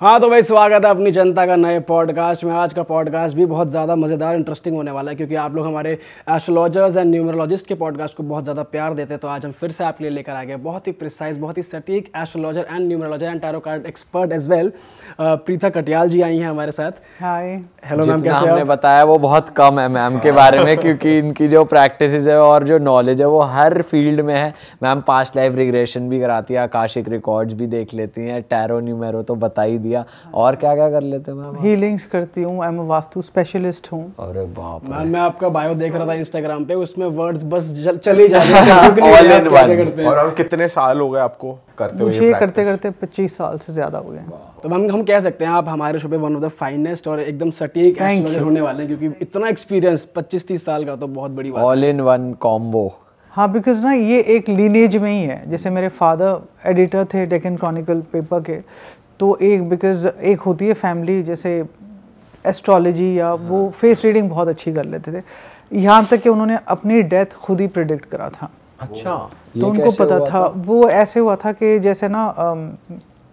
हाँ तो भाई स्वागत है अपनी जनता का नए पॉडकास्ट में आज का पॉडकास्ट भी बहुत ज़्यादा मज़ेदार इंटरेस्टिंग होने वाला है क्योंकि आप लोग हमारे एस्ट्रोलॉजर्स एंड न्यूमरोलॉजिस्ट के पॉडकास्ट को बहुत ज़्यादा प्यार देते हैं तो आज हम फिर से आपके लिए लेकर आ गए बहुत ही प्रिसाइज बहुत ही सटीक astrologer and numerologer and tarot card expert as well Preetha Katiyal ji आई हैं हमारे साथ हाय हेलो मैम कैसे हमने बताया वो बहुत कम है मैम के बारे में क्योंकि इनकी जो प्रैक्टिस है और जो नॉलेज है वो हर फील्ड में है मैम पास्ट लाइफ रिग्रेशन भी कराती है आकाशिक रिकॉर्ड्स भी देख लेती हैं टैरो न्यूमेरो तो बता ही दिया और क्या क्या कर लेते हैं मैम हीलिंग्स करती हूँ आई एम वास्तु स्पेशलिस्ट हूँ और बाप मैं, मैं आपका बायो देख रहा था इंस्टाग्राम पे उसमें वर्ड्स बस चले जाते रहे और कितने साल हो गए आपको करते मुझे ये करते करते 25 साल से ज़्यादा हो गए तो मैम हम कह सकते हैं आप हमारे शो पे वन ऑफ द फाइनेस्ट और एकदम सटीक होने वाले हैं क्योंकि इतना एक्सपीरियंस 25-30 साल का तो बहुत बड़ी बात ऑल इन वन कॉम्बो हाँ बिकॉज ना ये एक लीनेज में ही है जैसे मेरे फादर एडिटर थे डेकन क्रॉनिकल पेपर के तो एक बिकॉज एक होती है फैमिली जैसे एस्ट्रोलॉजी या हाँ। वो फेस रीडिंग बहुत अच्छी कर लेते थे यहाँ तक कि उन्होंने अपनी डेथ खुद ही प्रिडिक्ट करा था अच्छा तो उनको पता था? था वो ऐसे हुआ था कि जैसे ना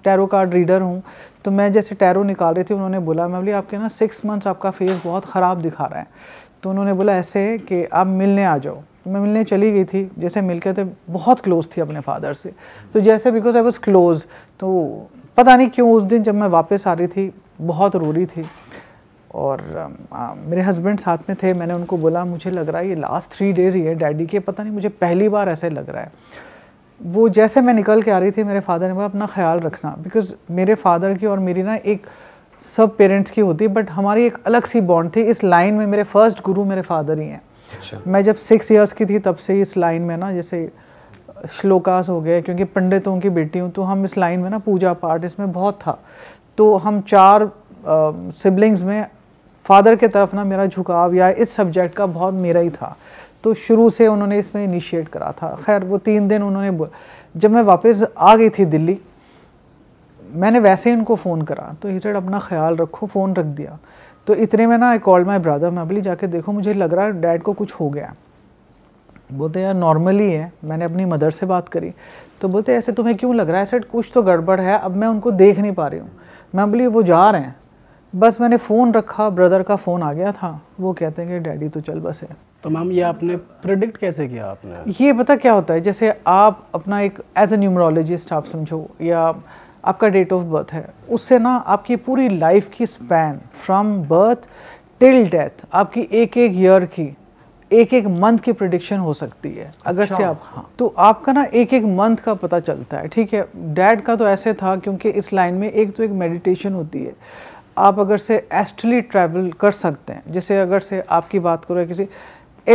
टैरो कार्ड रीडर हूँ तो मैं जैसे टैरो निकाल रही थी उन्होंने बोला मैं बोली आपके ना सिक्स मंथ्स आपका फेस बहुत ख़राब दिखा रहा है तो उन्होंने बोला ऐसे कि आप मिलने आ जाओ मैं मिलने चली गई थी जैसे मिल के तो थे बहुत क्लोज थी अपने फादर से तो जैसे बिकॉज आई वॉज क्लोज तो पता नहीं क्यों उस दिन जब मैं वापस आ रही थी बहुत रो रही थी और आ, मेरे हस्बैंड साथ में थे मैंने उनको बोला मुझे लग रहा है ये लास्ट थ्री डेज़ ही है डैडी के पता नहीं मुझे पहली बार ऐसे लग रहा है वो जैसे मैं निकल के आ रही थी मेरे फादर ने बोला अपना ख्याल रखना बिकॉज मेरे फादर की और मेरी ना एक सब पेरेंट्स की होती बट हमारी एक अलग सी बॉन्ड थी इस लाइन में मेरे फर्स्ट गुरु मेरे फादर ही हैं अच्छा। मैं जब सिक्स ईयर्स की थी तब से इस लाइन में ना जैसे श्लोकास हो गए क्योंकि पंडितों की बेटी हूँ तो हम इस लाइन में ना पूजा पाठ इसमें बहुत था तो हम चार सिबलिंग्स में फादर के तरफ ना मेरा झुकाव या इस सब्जेक्ट का बहुत मेरा ही था तो शुरू से उन्होंने इसमें इनिशिएट करा था खैर वो तीन दिन उन्होंने जब मैं वापस आ गई थी दिल्ली मैंने वैसे ही उनको फ़ोन करा तो हिचड़ अपना ख्याल रखो फ़ोन रख दिया तो इतने में ना आई कॉल माई ब्रदर मैं अभी जाके देखो मुझे लग रहा है डैड को कुछ हो गया बोलते यार नॉर्मली है मैंने अपनी मदर से बात करी तो बोलते ऐसे तुम्हें क्यों लग रहा है सेट कुछ तो गड़बड़ है अब मैं उनको देख नहीं पा रही हूँ मैं बोली वो जा रहे हैं बस मैंने फ़ोन रखा ब्रदर का फ़ोन आ गया था वो कहते हैं कि डैडी तो चल बस है तो मैम ये आपने प्रडिक्ट कैसे किया आपने ये पता क्या होता है जैसे आप अपना एक एज ए न्यूमरोलॉजिस्ट आप समझो या आपका डेट ऑफ बर्थ है उससे ना आपकी पूरी लाइफ की span from birth till death आपकी एक एक ईयर की एक एक मंथ की प्रोडिक्शन हो सकती है अगर अच्छा। से आप हाँ तो आपका ना एक एक मंथ का पता चलता है ठीक है डैड का तो ऐसे था क्योंकि इस लाइन में एक तो एक मेडिटेशन होती है आप अगर से एस्ट्रली ट्रैवल कर सकते हैं जैसे अगर से आपकी बात करो किसी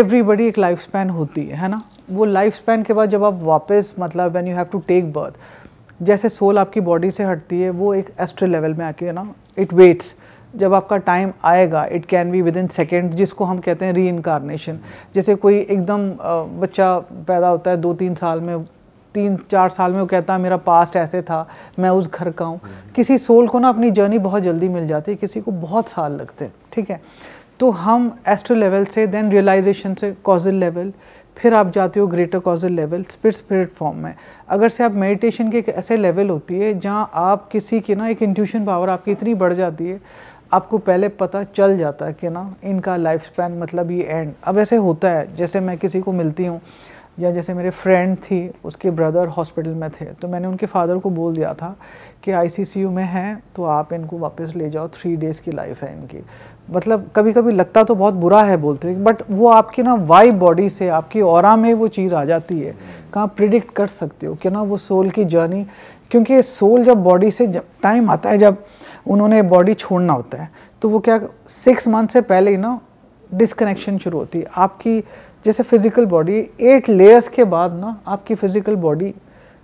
एवरीबडी एक लाइफ स्पैन होती है है ना वो लाइफ स्पैन के बाद जब आप वापस मतलब when you have to take birth जैसे सोल आपकी बॉडी से हटती है वो एक एस्ट्रल लेवल में आके है ना इट वेट्स जब आपका टाइम आएगा it can be within second जिसको हम कहते हैं री इनकारनेशन जैसे कोई एकदम बच्चा पैदा होता है दो तीन साल में तीन चार साल में वो कहता है मेरा पास्ट ऐसे था मैं उस घर का हूँ hmm. किसी सोल को ना अपनी जर्नी बहुत जल्दी मिल जाती है किसी को बहुत साल लगते हैं ठीक है तो हम एस्ट्रो लेवल से देन रियलाइजेशन से कॉजल लेवल फिर आप जाते हो ग्रेटर कॉजल लेवल फिर स्पिरिट फॉर्म में अगर से आप मेडिटेशन के एक ऐसे लेवल होती है जहाँ आप किसी की ना एक इंट्यूशन पावर आपकी इतनी बढ़ जाती है आपको पहले पता चल जाता है कि ना इनका लाइफ स्पैन मतलब ये एंड अब ऐसे होता है जैसे मैं किसी को मिलती हूँ या जैसे मेरे फ्रेंड थी उसके ब्रदर हॉस्पिटल में थे तो मैंने उनके फादर को बोल दिया था कि आईसीसीयू में हैं तो आप इनको वापस ले जाओ थ्री डेज़ की लाइफ है इनकी मतलब कभी कभी लगता तो बहुत बुरा है बोलते हुए बट वो आपकी ना वाई बॉडी से आपकी और में वो चीज़ आ जाती है कहाँ प्रिडिक्ट कर सकते हो कि ना वो सोल की जर्नी क्योंकि सोल जब बॉडी से जब टाइम आता है जब उन्होंने बॉडी छोड़ना होता है तो वो क्या सिक्स मंथ से पहले ही ना डिसकनेक्शन शुरू होती है आपकी जैसे फिज़िकल बॉडी एट लेयर्स के बाद ना आपकी फ़िज़िकल बॉडी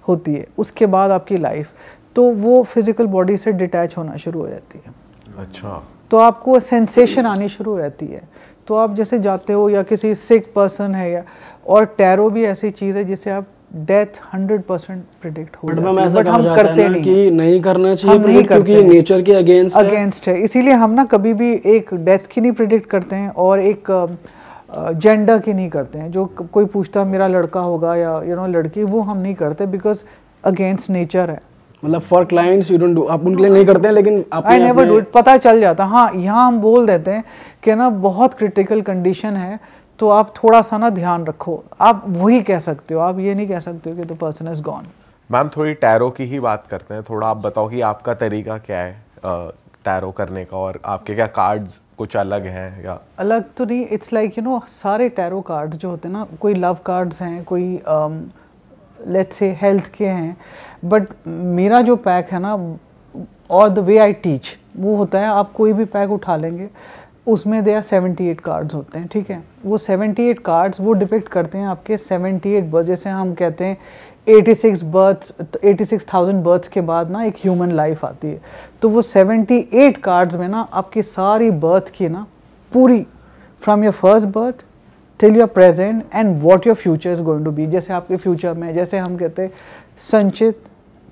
होती है उसके बाद आपकी लाइफ तो वो फिज़िकल बॉडी से डिटैच होना शुरू हो जाती है अच्छा तो आपको सेंसेशन आनी शुरू हो जाती है तो आप जैसे जाते हो या किसी सिक पर्सन है या और टैरो भी ऐसी चीज़ है जिसे आप डेथ हंड्रेड परसेंट प्रिडिक्ट हो बट हम करते नहीं कि नहीं करना चाहिए हम नहीं क्योंकि नेचर के अगेंस्ट अगेंस्ट है इसीलिए हम ना कभी भी एक डेथ की नहीं प्रिडिक्ट करते हैं और एक जेंडर की नहीं करते हैं जो कोई पूछता मेरा लड़का होगा या यू नो लड़की वो हम नहीं करते बिकॉज अगेंस्ट नेचर है मतलब for clients you don't do आप उनके लिए नहीं करते हैं लेकिन आई नेवर डू इट पता चल जाता हाँ यहाँ हम बोल देते हैं कि ना बहुत क्रिटिकल कंडीशन है तो आप थोड़ा सा ना ध्यान रखो आप वही कह सकते हो आप ये नहीं कह सकते हो कि the person is gone ma'am थोड़ी टैरो की ही बात करते हैं थोड़ा आप बताओ कि आपका तरीका क्या है टैरो करने का और आपके क्या कार्ड्स कुछ अलग हैं या अलग तो नहीं इट्स लाइक यू नो सारे टैरो कार्ड्स जो होते हैं ना कोई लव कार्ड्स हैं कोई लेट्स से हेल्थ के हैं बट मेरा जो पैक है ना और द वे आई टीच वो होता है आप कोई भी पैक उठा लेंगे उसमें they are seventy eight cards होते हैं ठीक है वो सेवेंटी एट कार्ड्स वो डिपेक्ट करते हैं आपके सेवेंटी एट बर्थ जैसे हम कहते हैं eighty six birth eighty six thousand births के बाद ना एक ह्यूमन लाइफ आती है तो वो सेवेंटी एट कार्ड्स में ना आपकी सारी बर्थ की ना पूरी from your first birth till your present and what your future is going to be जैसे आपके फ्यूचर में जैसे हम कहते हैं संचित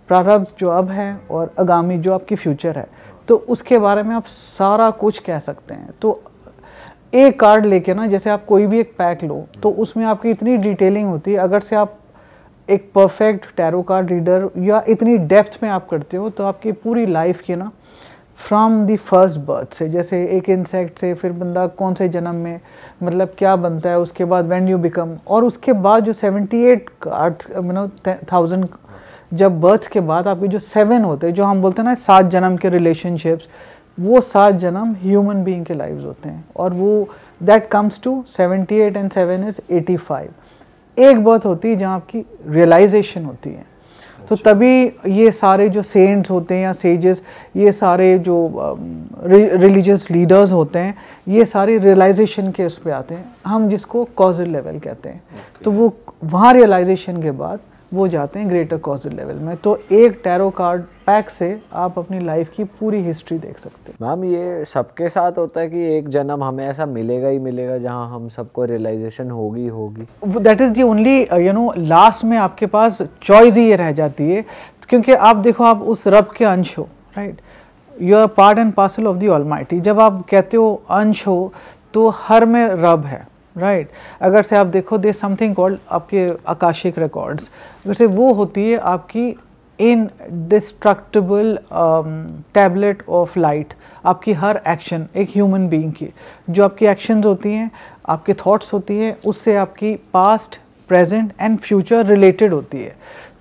प्रारब्ध जो अब है और आगामी जो आपकी फ्यूचर है तो उसके बारे में आप सारा कुछ कह सकते हैं तो एक कार्ड लेके ना जैसे आप कोई भी एक पैक लो तो उसमें आपकी इतनी डिटेलिंग होती है अगर से आप एक परफेक्ट टैरो कार्ड रीडर या इतनी डेप्थ में आप करते हो तो आपकी पूरी लाइफ की ना फ्रॉम दी फर्स्ट बर्थ से जैसे एक इंसेक्ट से फिर बंदा कौन से जन्म में मतलब क्या बनता है उसके बाद वैन यू बिकम और उसके बाद जो सेवेंटी एट कार्ड मतलब थाउजेंड जब बर्थ के बाद आपके जो सेवन होते हैं जो हम बोलते हैं ना सात जन्म के रिलेशनशिप्स वो सात जन्म ह्यूमन बीइंग के लाइव्स होते हैं और वो that comes to seventy eight and seven is eighty five एक बर्थ होती है जहाँ आपकी रियलाइजेशन होती है तो अच्छा। तभी ये सारे जो सेंट्स होते हैं या सेजेस ये सारे जो रिलीजियस um, लीडर्स होते हैं ये सारे रियलाइजेशन के उस पर आते हैं हम जिसको कॉजल लेवल कहते हैं okay. तो वो वहाँ रियलाइजेशन के बाद वो जाते हैं ग्रेटर कॉजल लेवल में तो एक टैरो कार्ड पैक से आप अपनी लाइफ की पूरी हिस्ट्री देख सकते हैं मैम ये सबके साथ होता है कि एक जन्म हमें ऐसा मिलेगा ही मिलेगा जहाँ हम सबको रियलाइजेशन होगी होगी that is the only you know last में आपके पास चॉइस ही ये रह जाती है क्योंकि आप देखो आप उस रब के अंश हो right you are part and parcel of the all जब आप कहते हो अंश हो तो हर में रब है राइट right. अगर से आप देखो दे समथिंग कॉल्ड आपके आकाशिक रिकॉर्ड्स अगर से वो होती है आपकी indestructible tablet of light आपकी हर एक्शन एक ह्यूमन बीइंग की जो आपकी एक्शंस होती हैं आपके थॉट्स होती हैं उससे आपकी past present and future related होती है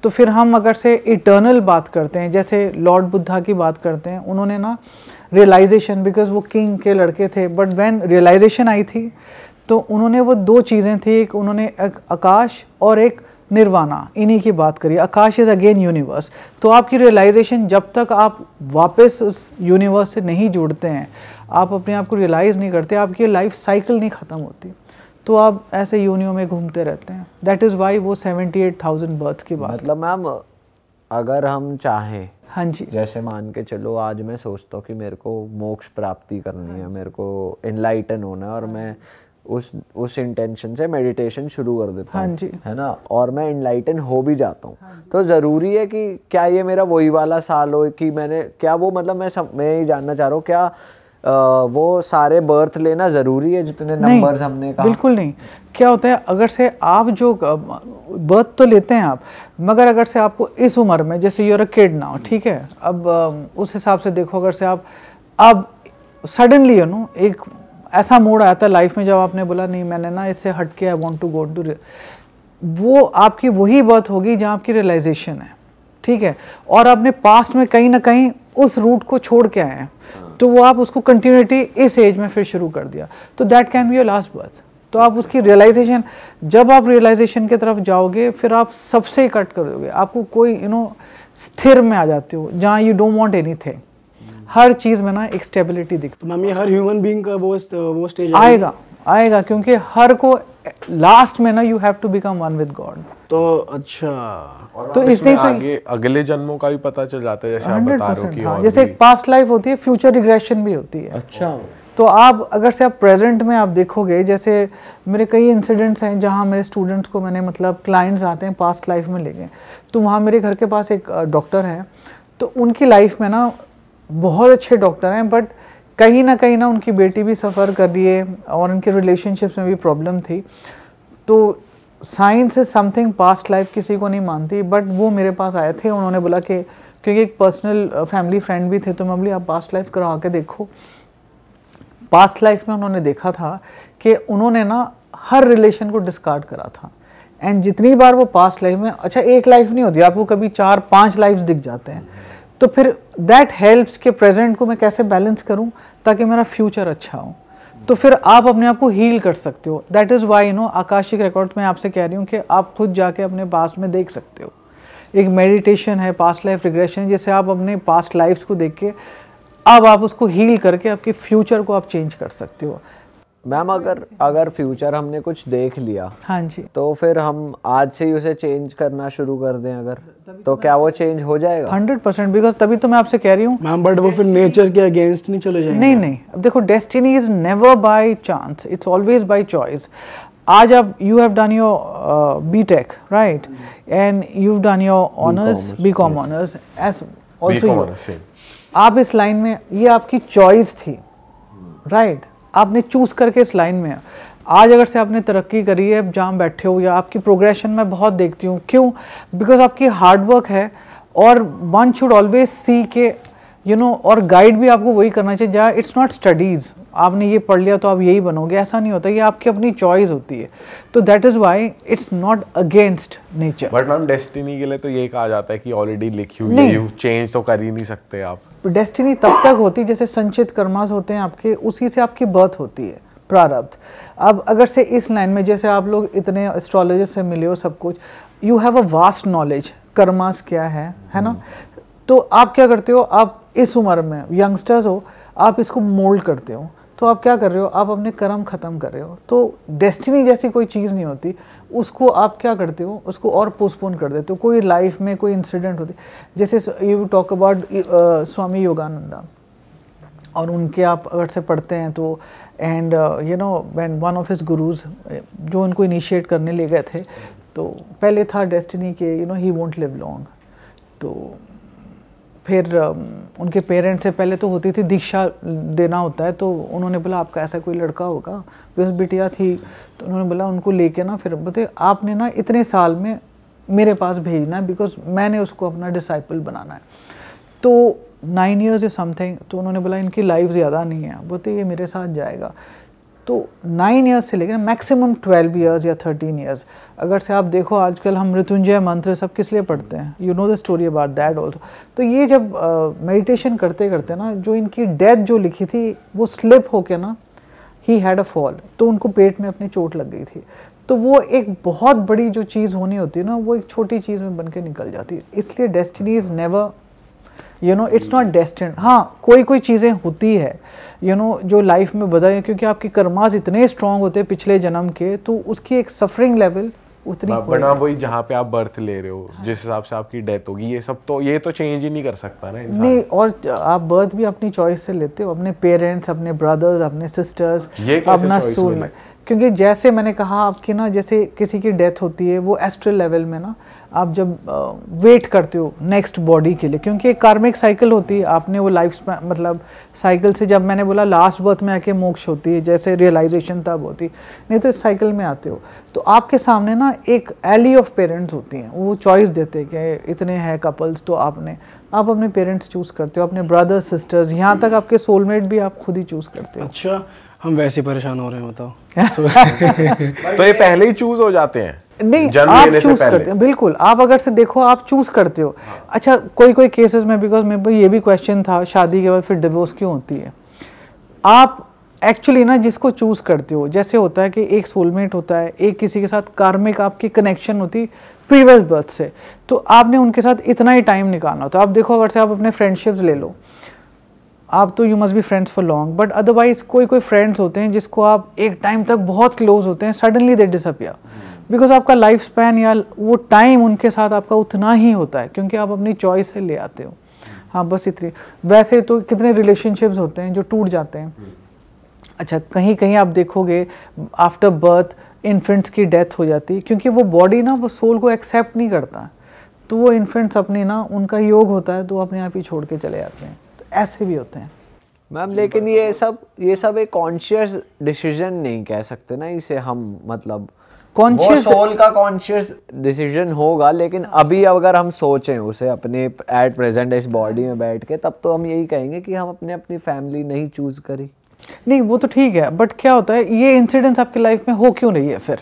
तो फिर हम अगर से इटर्नल बात करते हैं जैसे लॉर्ड बुद्धा की बात करते हैं उन्होंने ना रियलाइजेशन बिकॉज वो किंग के लड़के थे बट वैन रियलाइजेशन आई थी तो उन्होंने वो दो चीज़ें थी एक उन्होंने एक आकाश और एक निर्वाणा इन्हीं की बात करी आकाश इज़ अगेन यूनिवर्स तो आपकी रियलाइजेशन जब तक आप वापस उस यूनिवर्स से नहीं जुड़ते हैं आप अपने आप को रियलाइज़ नहीं करते आपकी लाइफ साइकिल नहीं ख़त्म होती तो आप ऐसे यूनियो में घूमते रहते हैं दैट इज़ वाई वो सेवेंटी एट थाउजेंड बर्थ्स की बात मतलब मैम अगर हम चाहें हाँ जी जैसे मान के चलो आज मैं सोचता हूँ कि मेरे को मोक्ष प्राप्ति करनी है हाँ मेरे को इनलाइटन होना है और हाँ मैं उस उस इंटेंशन से मेडिटेशन शुरू कर देता हाँ जी है ना और मैं इनलाइटन हो भी जाता हूँ हाँ तो ज़रूरी है कि क्या ये मेरा वही वाला साल हो कि मैंने क्या वो मतलब मैं सम, मैं ये जानना चाह रहा हूँ क्या आ, वो सारे बर्थ लेना ज़रूरी है जितने नंबर्स हमने कहा बिल्कुल नहीं क्या होता है अगर से आप जो बर्थ तो लेते हैं आप मगर अगर से आपको इस उम्र में जैसे यूर अ किड ना हो ठीक है अब उस हिसाब से देखो अगर से आप अब सडनली यू नो एक ऐसा मोड आया था लाइफ में जब आपने बोला नहीं मैंने ना इससे हट के I want to go to वो आपकी वही बात होगी जहाँ आपकी रियलाइजेशन है ठीक है और आपने पास्ट में कहीं ना कहीं उस रूट को छोड़ के आए हैं हाँ। तो वो आप उसको कंटिन्यूटी इस एज में फिर शुरू कर दिया तो that can be your last birth तो आप उसकी रियलाइजेशन जब आप रियलाइजेशन की तरफ जाओगे फिर आप सबसे कट कर दोगे आपको कोई यू नो स्थिर में आ जाते हो जहाँ यू डोंट वांट एनीथिंग हर चीज़ में ना एक स्टेबिलिटी दिखती तो मैम ये हर ह्यूमन बींग का वो वो स्टेज आएगा आएगा क्योंकि हर को लास्ट में ना you have to become one with God तो अच्छा तो इसलिए तो आगे, अगले जन्मों का भी पता चल जाता है जैसे आप बता रहे हो हाँ, जैसे एक पास्ट लाइफ होती है फ्यूचर रिग्रेशन भी होती है अच्छा तो आप अगर से आप प्रेजेंट में आप देखोगे जैसे मेरे कई इंसिडेंट्स हैं जहाँ मेरे स्टूडेंट्स को मैंने मतलब क्लाइंट्स आते हैं पास्ट लाइफ में ले गए तो वहाँ मेरे घर के पास एक डॉक्टर है तो उनकी लाइफ में ना बहुत अच्छे डॉक्टर हैं बट कहीं ना कहीं ना उनकी बेटी भी सफ़र कर रही है और उनके रिलेशनशिप्स में भी प्रॉब्लम थी तो science is something past life किसी को नहीं मानती बट वो मेरे पास आए थे उन्होंने बोला कि क्योंकि एक पर्सनल फैमिली फ्रेंड भी थे तो मैं बोली आप पास्ट लाइफ करवा के देखो पास्ट लाइफ में उन्होंने देखा था कि उन्होंने ना हर रिलेशन को डिस्कार्ड करा था एंड जितनी बार वो पास्ट लाइफ में अच्छा एक लाइफ नहीं होती आपको कभी चार पांच लाइफ दिख जाते हैं तो फिर दैट हेल्प्स के प्रेजेंट को मैं कैसे बैलेंस करूं ताकि मेरा फ्यूचर अच्छा हो तो फिर आप अपने आप को हील कर सकते हो that is why no Akashic record में आपसे कह रही हूँ कि आप खुद जाके अपने पास्ट में देख सकते हो एक मेडिटेशन है पास्ट लाइफ रिग्रेशन जैसे आप अपने पास्ट लाइफ्स को देख के अब आप उसको हील करके आपके फ्यूचर को आप चेंज कर सकते हो मैम अगर अगर फ्यूचर हमने कुछ देख लिया हाँ जी तो फिर हम आज से ही उसे चेंज करना शुरू कर दें अगर तो, तो क्या वो चेंज हो जाएगा हंड्रेड परसेंट बिकॉज तभी तो मैं आपसे कह रही हूँ मैम बट वो फिर नेचर के अगेंस्ट नहीं चले जाएंगे नहीं नहीं अब देखो destiny is never by chance it's always by choice आज आप you have done your B tech right and you done your honours B com honours as also आप इस लाइन में ये आपकी चॉइस थी राइट hmm. right? आपने choose करके इस लाइन में आज अगर से आपने तरक्की करी है जहाँ बैठे हो या आपकी प्रोग्रेशन में बहुत देखती हूँ क्यों बिकॉज आपकी हार्डवर्क है और वन शुड ऑलवेज सी के यू नो और गाइड भी आपको वही करना चाहिए जहाँ इट्स नॉट स्टडीज़ आपने ये पढ़ लिया तो आप यही बनोगे ऐसा नहीं होता ये आपकी अपनी चॉइस होती है तो that is why it's not against nature but ma'am destiny के लिए तो ये कहा जाता है कि ऑलरेडी लिखी हुई चेंज तो कर ही नहीं सकते आप डेस्टिनी तब तक होती है जैसे संचित कर्मास होते हैं आपके उसी से आपकी बर्थ होती है प्रारब्ध अब अगर से इस लाइन में जैसे आप लोग इतने एस्ट्रोलॉजर से मिले हो सब कुछ you have a vast knowledge karmas क्या है है ना हम्म। तो आप क्या करते हो आप इस उम्र में यंगस्टर्स हो आप इसको मोल्ड करते हो तो आप क्या कर रहे हो आप अपने कर्म ख़त्म कर रहे हो तो डेस्टिनी जैसी कोई चीज़ नहीं होती उसको आप क्या करते हो उसको और पोस्टपोन कर देते हो कोई लाइफ में कोई इंसिडेंट होती जैसे you talk about Swami Yogananda और उनके आप अगर से पढ़ते हैं तो and you know and one of his gurus जो उनको इनिशिएट करने ले गए थे तो पहले था डेस्टिनी के you know he won't live long तो फिर उनके पेरेंट्स से पहले तो होती थी दीक्षा देना होता है तो उन्होंने बोला आपका ऐसा कोई लड़का होगा बस बिटिया थी तो उन्होंने बोला उनको लेके ना फिर बोलते आपने ना इतने साल में मेरे पास भेजना है बिकॉज मैंने उसको अपना डिसाइपल बनाना है तो नाइन ईयर्स इज समथिंग तो उन्होंने बोला इनकी लाइफ ज़्यादा नहीं है बोलते ये मेरे साथ जाएगा तो नाइन ईयर्स से लेकर मैक्सिमम ट्वेल्व ईयर्स या थर्टीन ईयर्स अगर से आप देखो आजकल हम मृत्युंजय मंत्र सब किस लिए पढ़ते हैं you know the story about that also तो ये जब मेडिटेशन uh, करते करते ना जो इनकी डेथ जो लिखी थी वो स्लिप होके ना ही हैड अ फॉल तो उनको पेट में अपनी चोट लग गई थी तो वो एक बहुत बड़ी जो चीज़ होनी होती है ना वो एक छोटी चीज़ में बन के निकल जाती है इसलिए destiny is never you know it's not destined हाँ कोई कोई चीज़ें होती है यू you नो know, जो लाइफ में बदल क्योंकि आपके कर्माज इतने स्ट्रांग होते हैं पिछले जन्म के तो उसकी एक सफरिंग लेवल उतनी बना वही जहाँ पे आप बर्थ ले रहे हो हाँ। जिस हिसाब से आपकी डेथ होगी ये सब तो ये तो चेंज ही नहीं कर सकता ना इंसान नहीं और आप बर्थ भी अपनी चॉइस से लेते हो अपने पेरेंट्स अपने ब्रदर्स अपने सिस्टर्स अपना सोल क्योंकि जैसे मैंने कहा आपकी ना जैसे किसी की डेथ होती है वो एस्ट्रल लेवल में ना आप जब वेट करते हो नेक्स्ट बॉडी के लिए क्योंकि एक कार्मिक साइकिल होती है आपने वो लाइफ मतलब साइकिल से जब मैंने बोला लास्ट बर्थ में आके मोक्ष होती है जैसे रियलाइजेशन तब होती नहीं तो इस साइकिल में आते हो तो आपके सामने ना एक एली ऑफ पेरेंट्स होती हैं वो चॉइस देते हैं कि इतने हैं कपल्स तो आपने आप अपने पेरेंट्स चूज़ करते हो अपने ब्रदर सिस्टर्स यहाँ तक आपके सोलमेट भी आप खुद ही चूज़ करते हो अच्छा हम वैसे परेशान हो रहे हैं बताओ तो ये पहले ही चूज़ हो जाते हैं नहीं आप चूज करते हो बिल्कुल आप अगर से देखो आप चूज करते हो हाँ। अच्छा कोई कोई केसेस में बिकॉज मेरे ये भी क्वेश्चन था शादी के बाद फिर डिवोर्स क्यों होती है आप एक्चुअली ना जिसको चूज करते हो जैसे होता है कि एक सोलमेट होता है एक किसी के साथ कार्मिक आपकी कनेक्शन होती प्रीवियस बर्थ से तो आपने उनके साथ इतना ही टाइम निकालना होता आप देखो अगर से आप अपने फ्रेंडशिप्स ले लो आप तो you must be friends for long but otherwise कोई कोई फ्रेंड्स होते हैं जिसको आप एक टाइम तक बहुत क्लोज होते हैं सडनली दे डिसअपियर बिकॉज आपका लाइफ स्पैन या वो टाइम उनके साथ आपका उतना ही होता है क्योंकि आप अपनी चॉइस से ले आते हो हाँ बस इतनी वैसे तो कितने रिलेशनशिप्स होते हैं जो टूट जाते हैं अच्छा कहीं कहीं आप देखोगे आफ्टर बर्थ इन्फेंट्स की डेथ हो जाती है क्योंकि वो बॉडी ना वो सोल को एक्सेप्ट नहीं करता तो वो इन्फेंट्स अपने ना उनका योग होता है तो अपने आप ही छोड़ के चले जाते हैं तो ऐसे भी होते हैं मैम लेकिन ये सब ये सब एक कॉन्शियस डिसीजन नहीं कह सकते ना इसे हम मतलब कॉन्शियस सोल का कॉन्शियस डिसीजन होगा लेकिन अभी अगर हम सोचें उसे अपने एट प्रेजेंट इस बॉडी में बैठ के तब तो हम यही कहेंगे कि हम अपने अपनी फैमिली नहीं चूज करी नहीं वो तो ठीक है बट क्या होता है ये इंसिडेंट्स आपकी लाइफ में हो क्यों नहीं है फिर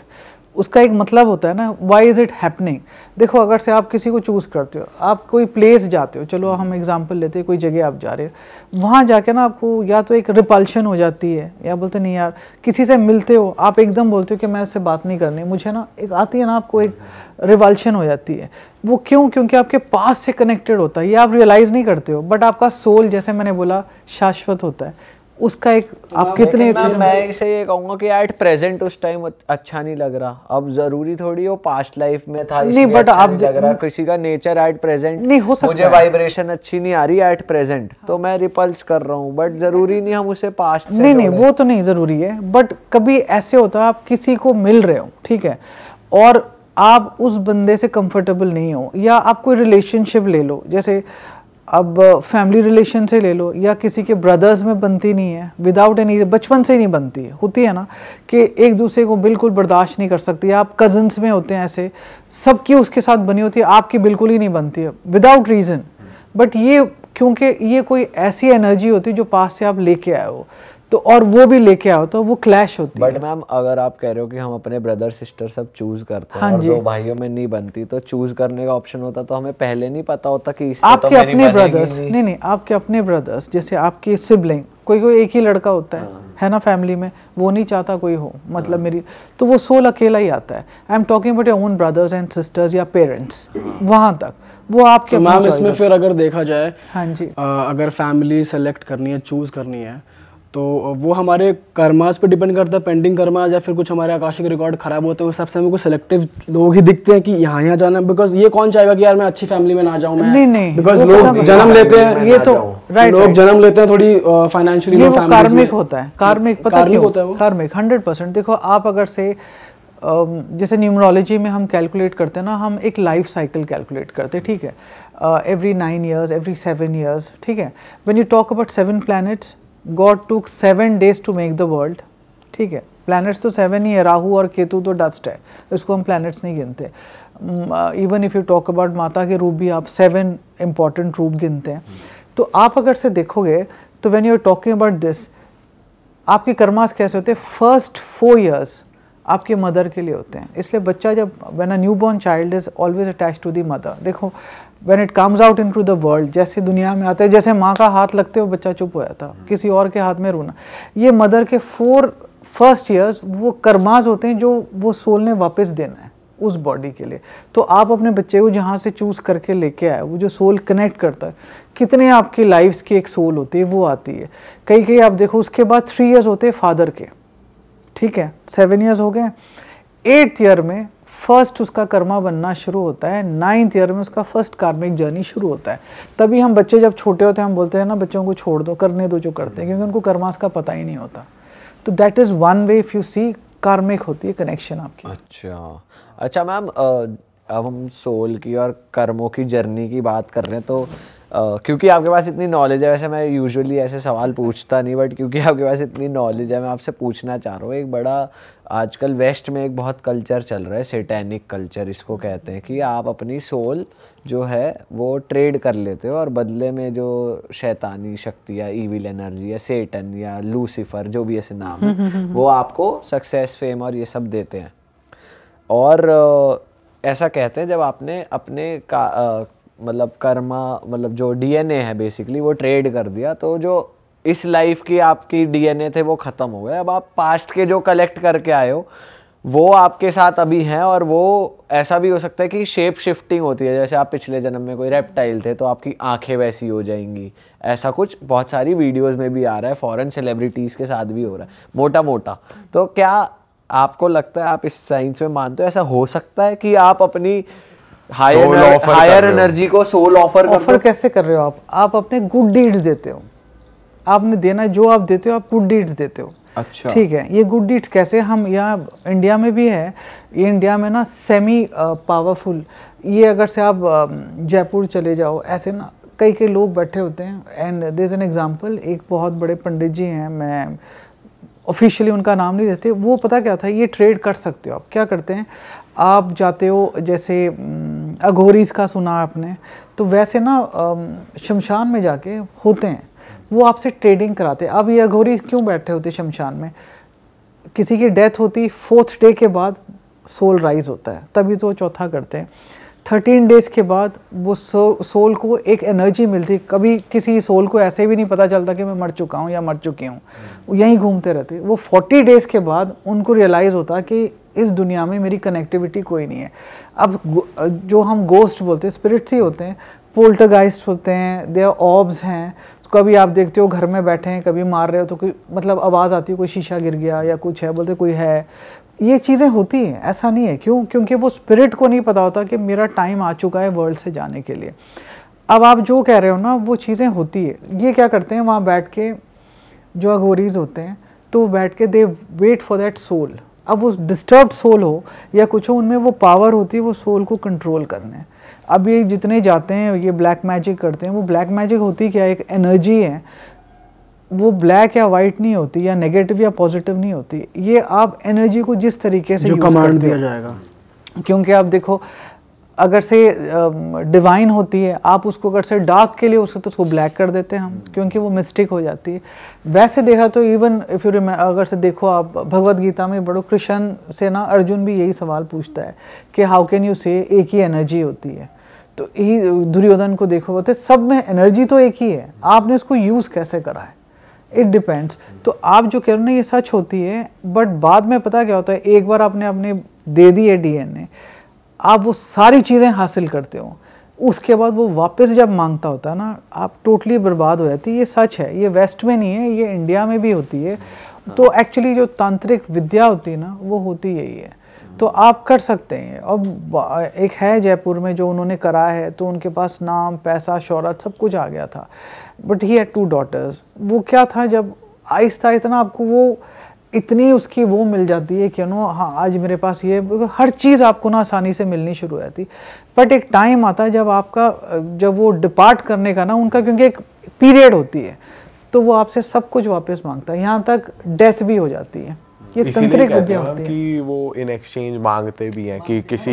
उसका एक मतलब होता है ना वाई इज़ इट हैपनिंग देखो अगर से आप किसी को चूज़ करते हो आप कोई प्लेस जाते हो चलो हम एग्जांपल लेते हैं कोई जगह आप जा रहे हो वहाँ जाके ना आपको या तो एक रिपल्शन हो जाती है या बोलते नहीं यार किसी से मिलते हो आप एकदम बोलते हो कि मैं उससे बात नहीं करनी मुझे ना एक आती है ना आपको एक रिवल्शन हो जाती है वो क्यों क्योंकि आपके पास से कनेक्टेड होता है ये आप रियलाइज़ नहीं करते हो बट आपका सोल जैसे मैंने बोला शाश्वत होता है उसका एक तो आप कितने मैं इसे ये कहूँगा कि एट प्रेजेंट उस टाइम अच्छा नहीं लग रहा अब जरूरी थोड़ी वो पास्ट लाइफ में था नहीं बट अच्छा आप नहीं लग रहा किसी का नेचर एट प्रेजेंट नहीं हो सकता मुझे वाइब्रेशन अच्छी नहीं आ रही एट प्रेजेंट तो मैं रिपल्स कर रहा हूँ बट जरूरी नहीं हम उसे पास्ट नहीं नहीं वो तो नहीं जरूरी है बट कभी ऐसे होता आप किसी को मिल रहे हो ठीक है और आप उस बंदे से कंफर्टेबल नहीं हो या आप कोई रिलेशनशिप ले लो जैसे अब फैमिली रिलेशन से ले लो या किसी के ब्रदर्स में बनती नहीं है विदाउट एनी बचपन से ही नहीं बनती है होती है ना कि एक दूसरे को बिल्कुल बर्दाश्त नहीं कर सकती आप कजन्स में होते हैं ऐसे सबकी उसके साथ बनी होती है आपकी बिल्कुल ही नहीं बनती है विदाउट रीज़न बट ये क्योंकि ये कोई ऐसी एनर्जी होती है जो पास से आप लेके आए हो तो और वो भी लेके आओ तो वो क्लैश होती But है बट मैम अगर आप कह रहे हो कि हम अपने ब्रदर सिस्टर सब चूज करते हैं हाँ और दो भाइयों में नहीं बनती तो चूज करने का ऑप्शन होता तो हमें पहले नहीं पता होता कि इससे तो आपके तो अपने ब्रदर्स नहीं।, नहीं नहीं आपके अपने ब्रदर्स जैसे आपके सिबलिंग कोई कोई एक ही लड़का होता है हाँ। है ना फैमिली में वो नहीं चाहता कोई हो मतलब हाँ। मेरी तो वो सोल अकेला ही आता है I am talking about your own brothers and sisters या पेरेंट्स वहाँ तक वो आपके तो मैम इसमें फिर अगर देखा जाए हाँ जी आ, अगर फैमिली सेलेक्ट करनी है चूज करनी है तो वो हमारे कर्मास पे डिपेंड करता है पेंडिंग कर्मास या फिर कुछ हमारे आकाशिक रिकॉर्ड खराब होते हैं उस हिसाब से सिलेक्टिव लोग ही दिखते हैं कि यहाँ यहाँ जाना बिकॉज ये कौन चाहेगा कि यार मैं अच्छी फैमिली में ना जाऊँ मैं नहीं नहीं बिकॉज लोग जन्म लेते हैं ये तो राइट लोग जन्म लेते हैं थोड़ी फाइनेंशियली कार्मिक होता है कार्मिक पता क्यों होता है कार्मिक हंड्रेड परसेंट देखो आप अगर से जैसे न्यूमरोलॉजी में हम कैलकुलेट करते हैं ना हम एक लाइफ साइकिल कैलकुलेट करते हैं ठीक है every nine years every seven years ठीक है when you talk about seven planets God took seven days to make the world ठीक है प्लैनेट्स तो सेवन ही है राहु और केतु तो डस्ट है इसको हम प्लैनेट्स नहीं गिनते even if you talk about माता के रूप भी आप सेवन इंपॉर्टेंट रूप गिनते हैं तो आप अगर से देखोगे तो when you are talking about this आपके कर्मास कैसे होते हैं फर्स्ट फोर ईयर्स आपके मदर के लिए होते हैं इसलिए बच्चा जब when a newborn child is always attach to the mother देखो when it comes out into the world जैसे दुनिया में आता है जैसे माँ का हाथ लगते हुए बच्चा चुप हो जाता किसी और के हाथ में रोना ये मदर के फोर फर्स्ट ईयर्स वो कर्माज होते हैं जो वो सोल ने वापस देना है उस बॉडी के लिए तो आप अपने बच्चे को जहाँ से चूज़ करके लेके आए वो जो सोल कनेक्ट करता है कितने आपकी लाइफ्स की एक सोल होती है वो आती है कई कई आप देखो उसके बाद थ्री ईयर्स होते हैं फादर के ठीक है सेवन ईयर्स हो गए एट्थ ईयर में फर्स्ट उसका कर्मा बनना शुरू होता है नाइन्थ ईयर में उसका फर्स्ट कार्मिक जर्नी शुरू होता है तभी हम बच्चे जब छोटे होते हैं हम बोलते हैं ना बच्चों को छोड़ दो करने दो जो करते हैं क्योंकि उनको कर्मास का पता ही नहीं होता तो that is one way if you see karmic होती है कनेक्शन आपकी अच्छा अच्छा मैम अब हम सोल की और कर्मों की जर्नी की बात कर रहे हैं तो आ, क्योंकि आपके पास इतनी नॉलेज है वैसे मैं यूजुअली ऐसे सवाल पूछता नहीं बट क्योंकि आपके पास इतनी नॉलेज है मैं आपसे पूछना चाह रहा हूँ एक बड़ा आजकल वेस्ट में एक बहुत कल्चर चल रहा है सेटैनिक कल्चर इसको कहते हैं कि आप अपनी सोल जो है वो ट्रेड कर लेते हो और बदले में जो शैतानी शक्ति या ईविल एनर्जी या सेटन या लूसीफर जो भी ऐसे नाम है वो आपको सक्सेस फेम और ये सब देते हैं और ऐसा कहते हैं जब आपने अपने का मतलब कर्मा मतलब जो डीएनए है बेसिकली वो ट्रेड कर दिया तो जो इस लाइफ की आपकी डीएनए थे वो ख़त्म हो गए अब आप पास्ट के जो कलेक्ट करके आए हो वो आपके साथ अभी हैं और वो ऐसा भी हो सकता है कि शेप शिफ्टिंग होती है जैसे आप पिछले जन्म में कोई रेप्टाइल थे तो आपकी आंखें वैसी हो जाएंगी ऐसा कुछ बहुत सारी वीडियोस में भी आ रहा है फॉरेन सेलिब्रिटीज़ के साथ भी हो रहा है मोटा मोटा तो क्या आपको लगता है आप इस साइंस में मानते हो ऐसा हो सकता है कि आप अपनी हायर हायर एनर्जी को सोल ऑफर ऑफर कैसे कर रहे हो आप आप अपने गुड डीड्स देते हो आपने देना है जो आप देते हो आप गुड डीड्स देते हो अच्छा ठीक है ये गुड डीड्स कैसे हम यहाँ इंडिया में भी है ये इंडिया में ना सेमी पावरफुल ये अगर से आप जयपुर चले जाओ ऐसे ना कई कई लोग बैठे होते हैं and they is an example एक बहुत बड़े पंडित जी हैं मैं ऑफिशियली उनका नाम नहीं देते वो पता क्या था ये ट्रेड कर सकते हो आप क्या करते हैं आप जाते हो जैसे अघोरीज का सुना आपने तो वैसे ना शमशान में जाके होते हैं वो आपसे ट्रेडिंग कराते अब ये अघोरी क्यों बैठे होते शमशान में किसी की डेथ होती फोर्थ डे के बाद सोल राइज होता है तभी तो वो चौथा करते हैं थर्टीन डेज के बाद वो सो, सोल को एक एनर्जी मिलती कभी किसी सोल को ऐसे भी नहीं पता चलता कि मैं मर चुका हूँ या मर चुकी हूँ यहीं घूमते रहते वो फोर्टी डेज के बाद उनको रियलाइज़ होता कि इस दुनिया में मेरी कनेक्टिविटी कोई नहीं है अब जो हम गोस्ट बोलते हैं स्पिरिट्स ही होते हैं पोल्टरगाइस्ट होते हैं दे ऑब्स हैं कभी आप देखते हो घर में बैठे हैं कभी मार रहे हो तो कोई मतलब आवाज़ आती है कोई शीशा गिर गया या कुछ है बोलते कोई है ये चीज़ें होती हैं ऐसा नहीं है क्यों क्योंकि वो स्पिरिट को नहीं पता होता कि मेरा टाइम आ चुका है वर्ल्ड से जाने के लिए अब आप जो कह रहे हो ना वो चीज़ें होती है ये क्या करते हैं वहाँ बैठ के जो अगोरीज होते हैं तो बैठ के they wait for that soul अब वो डिस्टर्ब सोल हो या कुछ हो उनमें वो पावर होती है वो सोल को कंट्रोल करने अब ये जितने जाते हैं ये ब्लैक मैजिक करते हैं वो ब्लैक मैजिक होती क्या एक एनर्जी है वो ब्लैक या वाइट नहीं होती या नेगेटिव या पॉजिटिव नहीं होती ये आप एनर्जी को जिस तरीके से कमांड दिया जाएगा क्योंकि आप देखो अगर से डिवाइन uh, होती है आप उसको अगर से डार्क के लिए उसको तो उसको ब्लैक कर देते हैं हम हम्म। क्योंकि वो मिस्टेक हो जाती है वैसे देखा तो इवन इफ यू अगर से देखो आप भगवत गीता में बड़ो कृष्ण से ना अर्जुन भी यही सवाल पूछता है कि हाउ कैन यू से एक ही एनर्जी होती है तो यही दुर्योधन को देखो बोलते सब में एनर्जी तो एक ही है आपने उसको यूज़ कैसे करा है इट डिपेंड्स तो आप जो कह रहे हो ना ये सच होती है बट बाद में पता क्या होता है एक बार आपने अपने दे दी है डीएनए आप वो सारी चीज़ें हासिल करते हो उसके बाद वो वापस जब मांगता होता है ना आप टोटली बर्बाद हो जाती है ये सच है ये वेस्ट में नहीं है ये इंडिया में भी होती है तो एक्चुअली जो तांत्रिक विद्या होती है ना वो होती यही है तो आप कर सकते हैं अब एक है जयपुर में जो उन्होंने करा है तो उनके पास नाम पैसा शहरत सब कुछ आ गया था बट ही है टू डॉटर्स वो क्या था जब आहिस्ता आहिस्ता ना आपको वो इतनी उसकी वो मिल जाती है कि नो हाँ आज मेरे पास ये हर चीज़ आपको ना आसानी से मिलनी शुरू हो जाती बट एक टाइम आता है जब आपका जब वो डिपार्ट करने का ना उनका क्योंकि एक पीरियड होती है तो वो आपसे सब कुछ वापस मांगता है यहाँ तक डेथ भी हो जाती है ये तंत्रिक विद्या होती है कि वो इन एक्सचेंज मांगते भी हैं कि किसी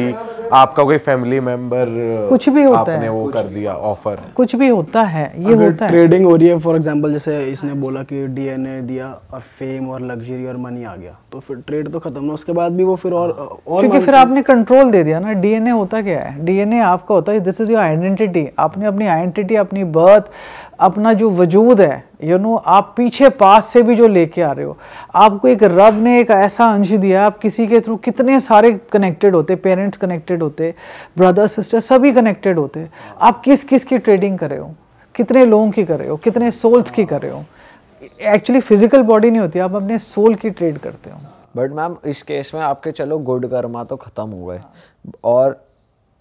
आपका कोई फैमिली मेंबर कुछ भी होता आपने है वो कर दिया ऑफर कुछ भी होता है ये होता है ट्रेडिंग हो रही है फॉर एग्जांपल जैसे इसने बोला कि डीएनए दिया और फेम और लग्जरी और मनी आ गया तो फिर ट्रेड तो खत्म ना उसके बाद भी वो फिर और हाँ। और क्योंकि फिर आपने कंट्रोल दे दिया ना डीएनए होता क्या है डीएनए आपका होता है दिस इज योर आइडेंटिटी आपने अपनी आइडेंटिटी अपनी बर्थ अपना जो वजूद है यू नो आप पीछे पास से भी जो लेके आ रहे हो आपको एक रब ने एक ऐसा अंश दिया आप किसी के थ्रू कितने सारे कनेक्टेड होते पेरेंट्स कनेक्टेड होते ब्रदर सिस्टर सभी कनेक्टेड होते आप किस किस की ट्रेडिंग कर रहे हो कितने लोगों की कर रहे हो कितने सोल्स की कर रहे हो एक्चुअली फिजिकल बॉडी नहीं होती आप अपने सोल की ट्रेड करते हो बट मैम इस केस में आपके चलो गुड कर्मा तो ख़त्म हो गए और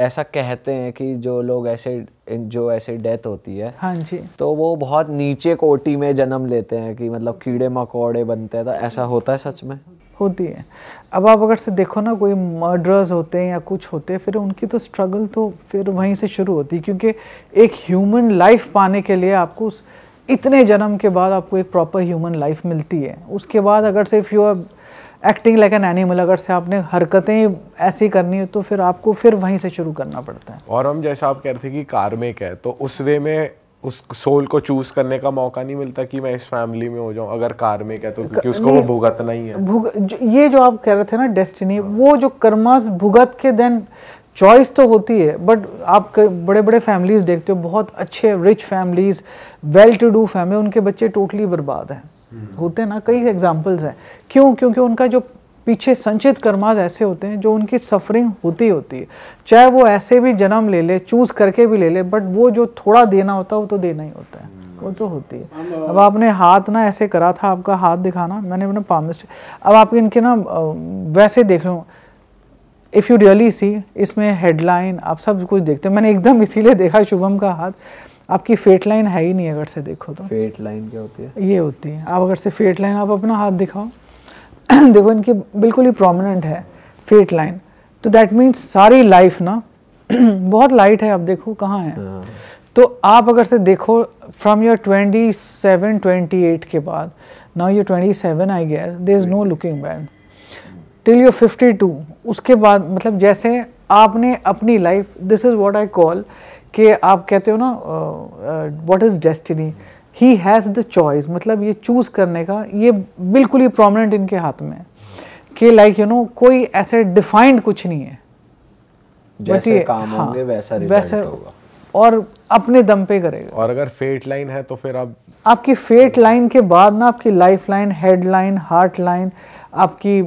ऐसा कहते हैं कि जो लोग ऐसे जो ऐसे डेथ होती है हाँ जी तो वो बहुत नीचे कोटी में जन्म लेते हैं कि मतलब कीड़े मकोड़े बनते हैं तो ऐसा होता है सच में होती है अब आप अगर से देखो ना कोई मर्डर्स होते हैं या कुछ होते हैं फिर उनकी तो स्ट्रगल तो फिर वहीं से शुरू होती है क्योंकि एक ह्यूमन लाइफ पाने के लिए आपको उस इतने जन्म के बाद आपको एक प्रॉपर ह्यूमन लाइफ मिलती है उसके बाद अगर से if you are acting like an animal अगर से आपने हरकतें ऐसी करनी है तो फिर आपको फिर वहीं से शुरू करना पड़ता है और हम जैसा आप कह रहे थे कि कार्मिक है तो उस वे में उस सोल को चूज करने का मौका नहीं मिलता कि मैं इस फैमिली में हो जाऊं अगर कार्मिक है तो क्योंकि उसको वो भुगतना ही है भुग, ये जो आप कह रहे थे ना डेस्टिनी हाँ। वो जो कर्मास भुगत के देन चॉइस तो होती है बट आप बड़े बड़े फैमिलीज देखते हो बहुत अच्छे rich families well to do family उनके बच्चे टोटली बर्बाद हैं हम्म। होते हैं ना कई एग्जाम्पल्स हैं क्यों क्योंकि उनका जो पीछे संचित कर्माज ऐसे होते हैं जो उनकी सफरिंग होती होती है चाहे वो ऐसे भी जन्म ले ले चूज करके भी ले ले बट वो जो थोड़ा देना होता है वो तो देना ही होता है हम्म। वो तो होती है अब आपने हाथ ना ऐसे करा था आपका हाथ दिखाना मैंने ना पामिस्ट अब आप इनके ना वैसे देख रहे हो इफ़ यू रियली सी इसमें हेडलाइन आप सब कुछ देखते हो मैंने एकदम इसीलिए देखा शुभम का हाथ आपकी फेट लाइन है ही नहीं अगर से देखो तो फेट लाइन क्या होती है ये होती है आप अगर से फेट लाइन आप अपना हाथ दिखाओ देखो इनकी बिल्कुल ही प्रोमिनेंट है फेट लाइन तो दैट मीन्स सारी लाइफ ना बहुत लाइट है आप देखो कहाँ है हाँ। तो आप अगर से देखो from your twenty seven twenty eight के बाद now your twenty seven I guess there is no looking bad till your fifty two उसके बाद मतलब जैसे आपने अपनी life this is what I call कि आप कहते हो ना what is destiny he has the choice मतलब ये चूज़ करने का ये बिल्कुल ही प्रोमिनेंट इनके हाथ में है कि लाइक यू नो कोई ऐसे डिफाइंड कुछ नहीं है जैसे काम हाँ, होंगे वैसा वैसे होगा और अपने दम पे करेगा और अगर फेट लाइन है तो फिर आप आपकी फेट लाइन के बाद ना आपकी life line head line heart line आपकी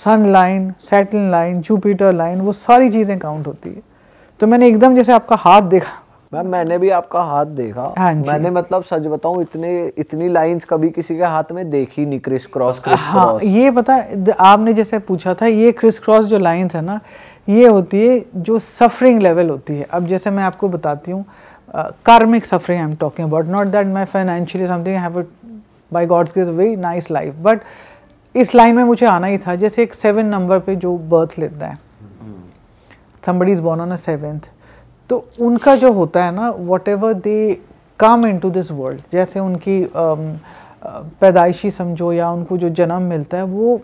sun line settle line Jupiter line वो सारी चीज़ें काउंट होती है तो मैंने एकदम जैसे आपका हाथ देखा मैम मैंने भी आपका हाथ देखा हाँ मैंने मतलब सच बताऊं इतने इतनी लाइंस कभी किसी के हाथ में देखी नहीं क्रिस क्रॉस क्रिस हाँ ये पता आपने जैसे पूछा था ये क्रिस क्रॉस जो लाइंस है ना ये होती है जो सफरिंग लेवल होती है अब जैसे मैं आपको बताती हूँ karmic suffering I am talking about not that my financially something have by God's gives very nice life but इस लाइन में मुझे आना ही था जैसे एक सेवन नंबर पे जो बर्थ लेता है somebody is born on a seventh तो उनका जो होता है ना whatever they come into this world जैसे उनकी um, पैदाइशी समझो या उनको जो जन्म मिलता है वो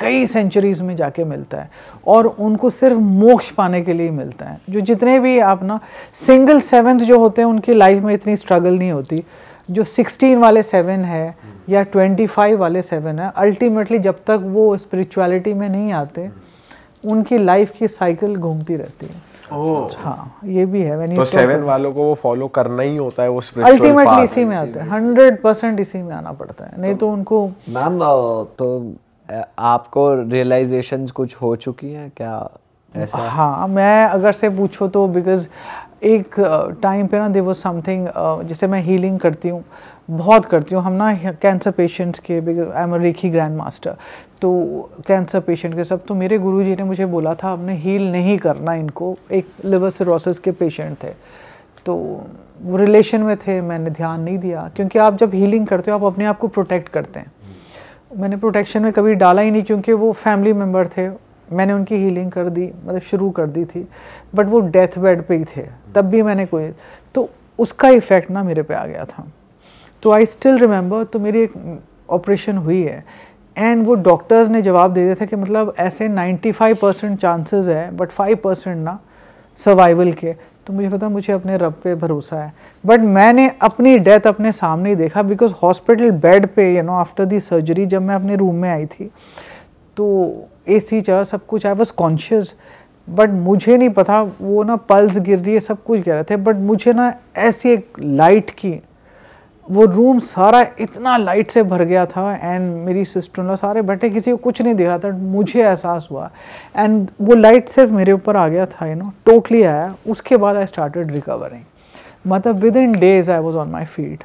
कई सेंचुरीज में जाके मिलता है और उनको सिर्फ मोक्ष पाने के लिए मिलता है जो जितने भी आप ना सिंगल सेवन्थ जो होते हैं उनकी लाइफ में इतनी स्ट्रगल नहीं होती जो सिक्सटीन वाले सेवन है या ट्वेंटी फाइव वाले सेवन है अल्टीमेटली जब तक वो स्पिरिचुअलिटी में नहीं आते उनकी लाइफ की साइकिल घूमती रहती है हाँ, ये भी है तो सेवन वालों को वो फॉलो करना ही होता है वो अल्टीमेटली इसी में आते हैं हंड्रेड परसेंट इसी में आना पड़ता है नहीं तो, तो उनको मैम तो आपको रियलाइजेशन कुछ हो चुकी हैं क्या ऐसा हाँ मैं अगर से पूछो तो बिकॉज एक टाइम पे ना दे वो समथिंग जैसे मैं हीलिंग करती हूँ बहुत करती हूँ हम ना कैंसर पेशेंट्स के I am Reiki grand master तो कैंसर पेशेंट के सब तो मेरे गुरुजी ने मुझे बोला था आपने हील नहीं करना इनको एक लिवर सिरोसिस के पेशेंट थे तो वो रिलेशन में थे मैंने ध्यान नहीं दिया क्योंकि आप जब हीलिंग करते हो आप अपने आप को प्रोटेक्ट करते हैं मैंने प्रोटेक्शन में कभी डाला ही नहीं क्योंकि वो फैमिली मेम्बर थे मैंने उनकी हीलिंग कर दी मतलब शुरू कर दी थी बट वो डेथ बेड पे ही थे तब भी मैंने कोई तो उसका इफ़ेक्ट ना मेरे पे आ गया था तो आई स्टिल रिमेंबर तो मेरी एक ऑपरेशन हुई है एंड वो डॉक्टर्स ने जवाब दे दिया था कि मतलब ऐसे 95 परसेंट चांसेज है बट 5 परसेंट ना सर्वाइवल के तो मुझे पता मुझे अपने रब पे भरोसा है बट मैंने अपनी डेथ अपने सामने ही देखा बिकॉज हॉस्पिटल बेड पे you know after the surgery जब मैं अपने रूम में आई थी तो ए सी चला सब कुछ आई वॉज कॉन्शियस बट मुझे नहीं पता वो ना पल्स गिर रही है सब कुछ गिर रहे थे बट मुझे ना ऐसी एक लाइट की वो रूम सारा इतना लाइट से भर गया था एंड मेरी सिस्टर ना सारे बैठे किसी को कुछ नहीं दिख रहा था मुझे एहसास हुआ एंड वो लाइट सिर्फ मेरे ऊपर आ गया था यू नो टोटली आया उसके बाद आई स्टार्टेड रिकवरिंग मतलब within days I was on my field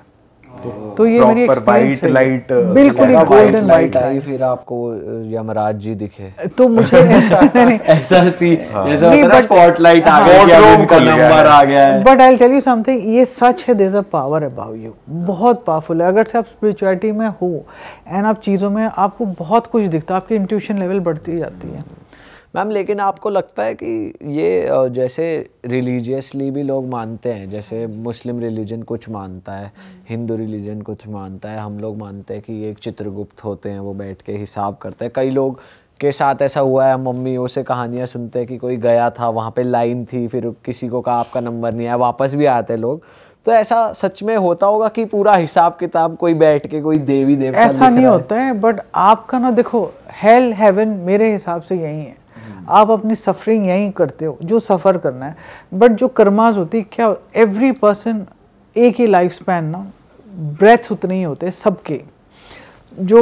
तो ये मेरी वाइट लाइट uh, बिल्कुल गोल्डन लाइट आई फिर आपको uh, यमराज जी दिखे तो मुझे ऐसा सी जैसा हाँ। होता स्पॉटलाइट आ हाँ। गया का नंबर आ गया है but I tell you something ये सच है there is a power about you बहुत पावरफुल है अगर से आप स्पिरिचुअलिटी में हो एंड आप चीज़ों में आपको बहुत कुछ दिखता है आपकी इंट्यूशन लेवल बढ़ती जाती है मैम लेकिन आपको लगता है कि ये जैसे रिलीजियसली भी लोग मानते हैं जैसे मुस्लिम रिलीजन कुछ मानता है हिंदू रिलीजन कुछ मानता है हम लोग मानते हैं कि ये एक चित्रगुप्त होते हैं वो बैठ के हिसाब करते हैं कई लोग के साथ ऐसा हुआ है मम्मी उसे कहानियाँ सुनते हैं कि कोई गया था वहाँ पर लाइन थी फिर किसी को कहा आपका नंबर नहीं आया वापस भी आते लोग तो ऐसा सच में होता होगा कि पूरा हिसाब किताब कोई बैठ के कोई देवी देवता ऐसा नहीं होता है बट आपका ना देखो हेल हेवन मेरे हिसाब से यही है आप अपनी सफरिंग यहीं करते हो जो सफ़र करना है बट जो कर्माज होती है क्या एवरी पर्सन एक ही लाइफ स्पैन ना ब्रेथ उतने ही होते सबके जो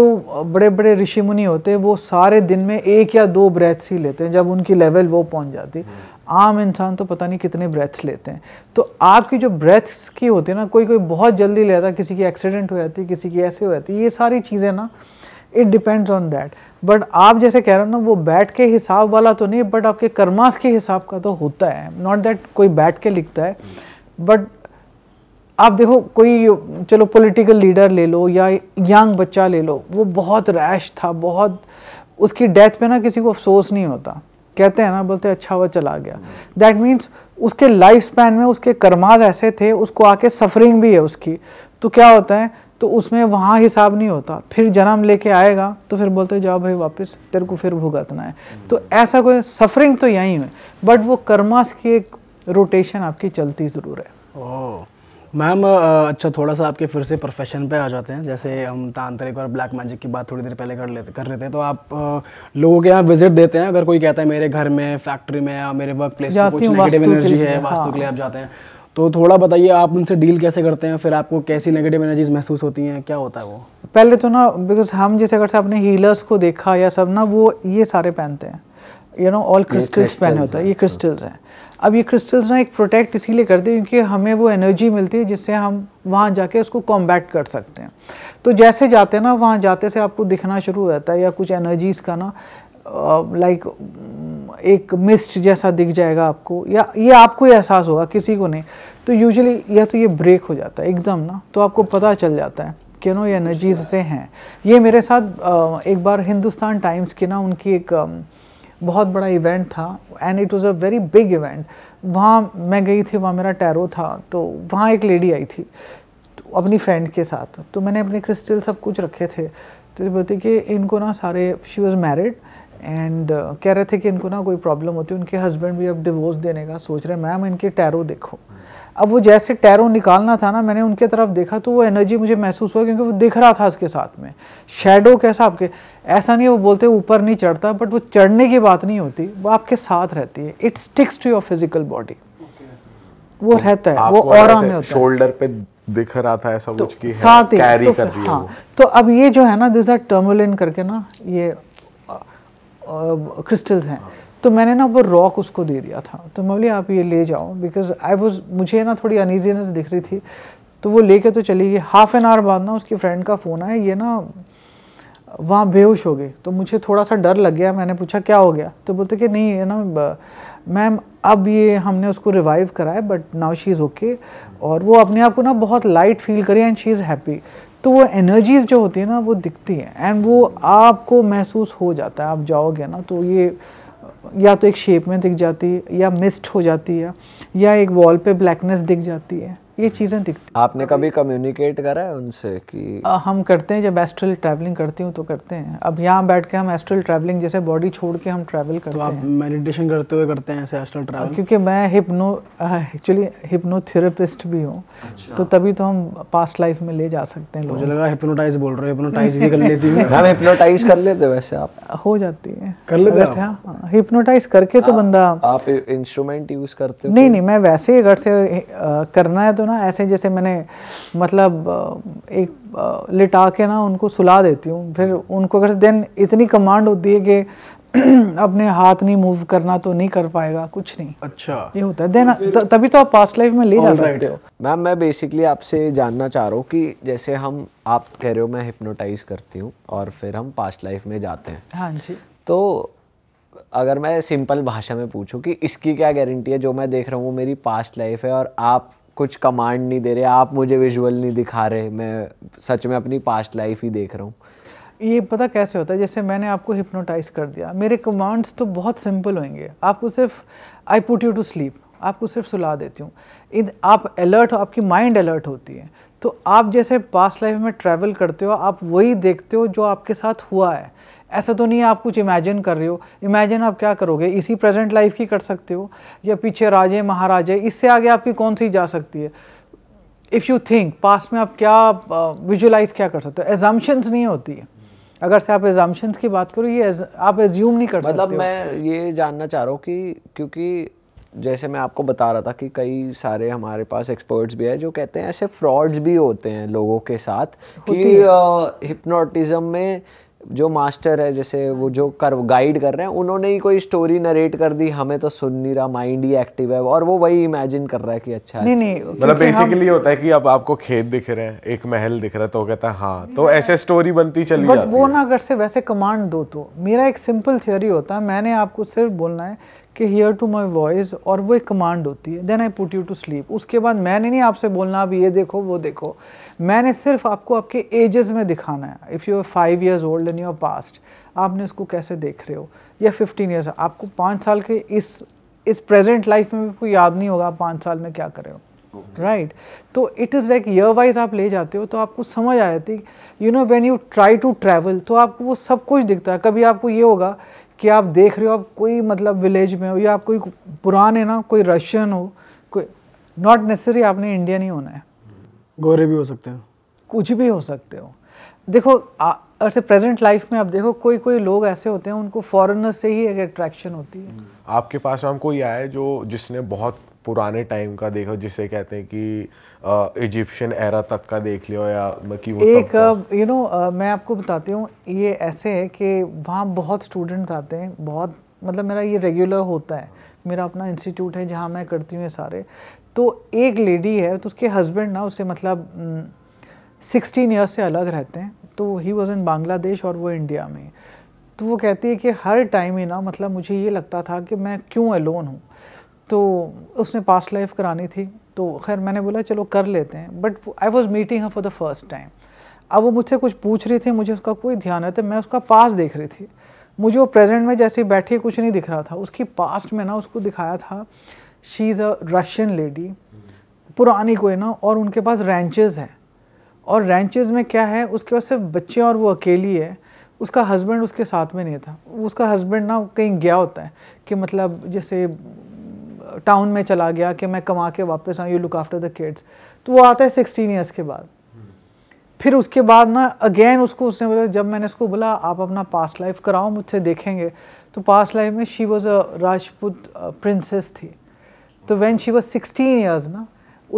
बड़े बड़े ऋषि मुनि होते हैं वो सारे दिन में एक या दो ब्रेथ्स ही लेते हैं जब उनकी लेवल वो पहुंच जाती आम इंसान तो पता नहीं कितने ब्रेथ्स लेते हैं तो आपकी जो ब्रेथ्स की होती है ना कोई कोई बहुत जल्दी लेता किसी की एक्सीडेंट हो जाती है किसी की ऐसे हो जाती है ये सारी चीज़ें ना it depends on that but आप जैसे कह रहे हो ना वो बैट के हिसाब वाला तो नहीं बट आपके कर्मास के हिसाब का तो होता है नॉट दैट कोई बैट के लिखता है बट आप देखो कोई चलो पॉलिटिकल लीडर ले लो या यंग बच्चा ले लो वो बहुत रैश था बहुत उसकी डेथ पे ना किसी को अफसोस नहीं होता कहते हैं ना बोलते अच्छा वह चला गया दैट मीन्स उसके लाइफ स्पैन में उसके कर्माज ऐसे थे उसको आके सफरिंग भी है उसकी तो क्या होता है तो उसमें वहाँ हिसाब नहीं होता फिर जन्म लेके आएगा तो फिर बोलते जाओ भाई वापस तेरे को फिर भुगतना है तो ऐसा कोई सफरिंग तो यहीं है बट वो कर्मास की एक रोटेशन आपकी चलती ज़रूर है मैम अच्छा थोड़ा सा आपके फिर से प्रोफेशन पे आ जाते हैं जैसे हम तांत्रिक और ब्लैक मैजिक की बात थोड़ी देर पहले कर लेते कर रहे थे तो आप लोगों के यहाँ विजिट देते हैं अगर कोई कहता है मेरे घर में फैक्ट्री में या मेरे वर्क प्लेस में कुछ नेगेटिव एनर्जी है हाँ। वास्तु के लिए आप जाते हैं तो थोड़ा बताइए आप उनसे डील कैसे करते हैं फिर आपको कैसी नेगेटिव एनर्जीज महसूस होती हैं क्या होता है वो पहले तो ना बिकॉज हम जैसे अगर से आपने हीलर्स को देखा या सब ना वो ये सारे पहनते हैं यू नो ऑल क्रिस्टल्स पहने होता है ये क्रिस्टल्स हाँ। हैं अब ये क्रिस्टल्स ना एक प्रोटेक्ट इसीलिए करते हैं क्योंकि हमें वो एनर्जी मिलती है जिससे हम वहाँ जाके उसको कॉम्बैक्ट कर सकते हैं तो जैसे जाते हैं ना वहाँ जाते से आपको दिखना शुरू हो जाता है या कुछ एनर्जीज़ का ना लाइक एक मिस्ट जैसा दिख जाएगा आपको या ये आपको ही एहसास होगा किसी को नहीं तो यूजुअली या तो ये ब्रेक हो जाता है एकदम ना तो आपको पता चल जाता है कि नो ये एनर्जीज से हैं ये मेरे साथ एक बार हिंदुस्तान टाइम्स की ना उनकी एक बहुत बड़ा इवेंट था and it was a very big event वहाँ मैं गई थी वहाँ मेरा टैरो था तो वहाँ एक लेडी आई थी तो अपनी फ्रेंड के साथ तो मैंने अपने क्रिस्टल सब कुछ रखे थे तो बोलते कि इनको ना सारे she was married and uh, कह रहे थे कि इनको ना कोई प्रॉब्लम होती है उनके हस्बैंड भी अब डिवोर्स देने का सोच रहे हैं मैम इनके टैरो देखो अब वो जैसे टैरो निकालना था ना मैंने उनके तरफ देखा तो वो एनर्जी मुझे महसूस हुआ क्योंकि वो दिख रहा था उसके साथ में शेडो कैसा आपके ऐसा नहीं है वो बोलते ऊपर नहीं चढ़ता बट वो चढ़ने की बात नहीं होती वो आपके साथ रहती है it sticks to your physical body वो तो रहता है वो और में शोल्डर पे दिख रहा था ऐसा तो कुछ की है, साथ है, कैरी तो, कर रही हाँ, तो अब ये जो है ना दिस आर टर्मोलिन करके ना ये क्रिस्टल्स हैं तो मैंने ना वो रॉक उसको दे दिया था तो मैं बोली आप ये ले जाओ बिकॉज आई वॉज मुझे ना थोड़ी अनइजीनेस दिख रही थी तो वो लेके तो चली गई हाफ एन आवर बाद ना उसकी फ्रेंड का फ़ोन आया ये ना वहाँ बेहोश हो गए तो मुझे थोड़ा सा डर लग गया मैंने पूछा क्या हो गया तो बोलते कि नहीं है ना मैम अब ये हमने उसको रिवाइव कराया but now she is okay और वो अपने आप को ना बहुत लाइट फील करी एंड शी इज़ हैप्पी तो वो एनर्जीज़ जो होती है ना वो दिखती है एंड वो आपको महसूस हो जाता है आप जाओगे ना तो ये या तो एक शेप में दिख जाती है या मिस्ट हो जाती है या एक वॉल पे ब्लैकनेस दिख जाती है ये चीज़ें दिखती आपने कभी कम्युनिकेट करा है उनसे कि आ, हम करते हैं जब एस्ट्रल ट्रैवलिंग करती हूँ तो करते हैं अब यहाँ बैठ के हम एस्ट्रल ट्रैवलिंग जैसे बॉडी छोड़ के हम ट्रैवल तो करते तो आप हैं मेडिटेशन करते हुए करते हैं ऐसे एस्ट्रल ट्रैवल क्योंकि मैं हिप्नो एक्चुअली हिप्नोथेरेपिस्ट भी हूँ अच्छा। तो तभी तो हम पास्ट लाइफ में ले जा सकते हैं मुझे लगा हिप्नोटाइज बोल रहे हो हिप्नोटाइज भी कर लेती हूँ हिप्नोटाइज कर लेते वैसे आप हो जाती है कर लेते हैं हिप्नोटाइज करके तो बंदा आप इंस्ट्रूमेंट यूज करते नहीं नहीं मैं वैसे ही अगर से करना है तो ना ऐसे जैसे मैंने मतलब एक लिटा के ना उनको सुला देती हूँ फिर उनको अगर देन इतनी कमांड होती है कि अपने हाथ नहीं मूव करना तो नहीं कर पाएगा कुछ नहीं अच्छा ये होता है देन तो तभी तो आप पास्ट लाइफ में ले जा सकते हो मैम मैं बेसिकली आपसे जानना चाह रहा हूँ कि जैसे हम आप कह रहे हो मैं हिप्नोटाइज करती हूँ और फिर हम पास्ट लाइफ में जाते हैं हाँ जी तो अगर मैं सिंपल भाषा में पूछूं कि इसकी क्या गारंटी है जो मैं देख रहा हूँ वो मेरी पास्ट लाइफ है और आप कुछ कमांड नहीं दे रहे आप मुझे विजुअल नहीं दिखा रहे मैं सच में अपनी पास्ट लाइफ ही देख रहा हूँ ये पता कैसे होता है जैसे मैंने आपको हिप्नोटाइज कर दिया मेरे कमांड्स तो बहुत सिंपल होंगे आपको सिर्फ I put you to sleep आपको सिर्फ सुला देती हूँ आप अलर्ट हो आपकी माइंड अलर्ट होती है तो आप जैसे पास्ट लाइफ में ट्रैवल करते हो आप वही देखते हो जो आपके साथ हुआ है ऐसा तो नहीं आप कुछ इमेजिन कर रहे हो इमेजिन आप क्या करोगे इसी प्रेजेंट लाइफ की कर सकते हो या पीछे राजे महाराजे इससे आगे आपकी कौन सी जा सकती है इफ़ यू थिंक पास्ट में आप क्या विजुलाइज क्या कर सकते हो एग्जाम्शंस नहीं होती है अगर से आप एग्जाम्शंस की बात करो ये आप एज्यूम नहीं कर मतलब सकते मतलब मैं ये जानना चाह रहा हूँ कि क्योंकि जैसे मैं आपको बता रहा था कि कई सारे हमारे पास एक्सपर्ट्स भी हैं जो कहते हैं ऐसे फ्रॉड्स भी होते हैं लोगों के साथ कि हिप्नोटिज्म में जो मास्टर है जैसे वो जो कर गाइड कर रहे हैं उन्होंने ही कोई स्टोरी नरेट कर दी हमें तो सुन नहीं रहा माइंड ही एक्टिव है और वो वही इमेजिन कर रहा है कि अच्छा नहीं नहीं अच्छा। मतलब बेसिकली होता है कि अब आपको खेत दिख रहे हैं एक महल दिख रहा है तो कहता है हाँ तो ऐसे स्टोरी बनती चली वो ना अगर से वैसे कमांड दो तो मेरा एक सिंपल थियोरी होता है मैंने आपको सिर्फ बोलना है कि हेयर टू माई वॉइस और वो एक कमांड होती है then I put you to sleep उसके बाद मैंने नहीं आपसे बोलना अब ये देखो वो देखो मैंने सिर्फ आपको आपके एजेस में दिखाना है if you are five years old in your past आपने उसको कैसे देख रहे हो या फिफ्टीन ईयर्स आपको पाँच साल के इस इस प्रेजेंट लाइफ में भी कोई याद नहीं होगा आप पाँच साल में क्या कर रहे हो राइट तो it is like year wise आप ले जाते हो तो आपको समझ आ जाती है you know when you try to travel तो आपको वो सब कुछ दिखता है कभी आपको ये होगा कि आप देख रहे हो आप कोई मतलब विलेज में हो या आप कोई पुराने ना कोई रशियन हो कोई नॉट नेसेसरी आपने इंडियन ही होना है गोरे भी हो सकते हो कुछ भी हो सकते हो देखो ऐसे प्रेजेंट लाइफ में आप देखो कोई कोई लोग ऐसे होते हैं उनको फॉरेनर से ही एक अट्रैक्शन होती है आपके पास मैम कोई आया जो जिसने बहुत पुराने टाइम का देखो जिसे कहते हैं कि इजिप्शियन एरा तक का देख लियो या कि वो एक यू नो you know, मैं आपको बताती हूँ ये ऐसे है कि वहाँ बहुत स्टूडेंट्स आते हैं बहुत मतलब मेरा ये रेगुलर होता है मेरा अपना इंस्टीट्यूट है जहाँ मैं करती हूँ ये सारे तो एक लेडी है तो उसके हस्बैंड ना उससे मतलब सिक्सटीन ईयर्स से अलग रहते हैं तो ही वॉज इन बांग्लादेश और वो इंडिया में तो वो कहती है कि हर टाइम ही ना मतलब मुझे ये लगता था कि मैं क्यों अलोन हूँ तो उसने पास्ट लाइफ करानी थी तो खैर मैंने बोला चलो कर लेते हैं but I was meeting for the first time अब वो मुझसे कुछ पूछ रही थी मुझे उसका कोई ध्यान नहीं था मैं उसका पास देख रही थी मुझे वो प्रेजेंट में जैसे बैठी कुछ नहीं दिख रहा था उसकी पास्ट में ना उसको दिखाया था she is a Russian lady पुरानी कोई ना और उनके पास रेंचेज हैं और रेंचेज में क्या है उसके पास सिर्फ बच्चे और वो अकेली है उसका हस्बैंड उसके साथ में नहीं था उसका हस्बैंड ना कहीं गया होता है कि मतलब जैसे टाउन में चला गया कि मैं कमा के वापस आऊँ you look after the kids तो वो आता है सिक्सटीन ईयर्स के बाद फिर उसके बाद ना अगेन उसको उसने बोला जब मैंने उसको बोला आप अपना पास्ट लाइफ कराओ मुझसे देखेंगे तो पास्ट लाइफ में she was a Rajput princess थी तो when she was sixteen years ना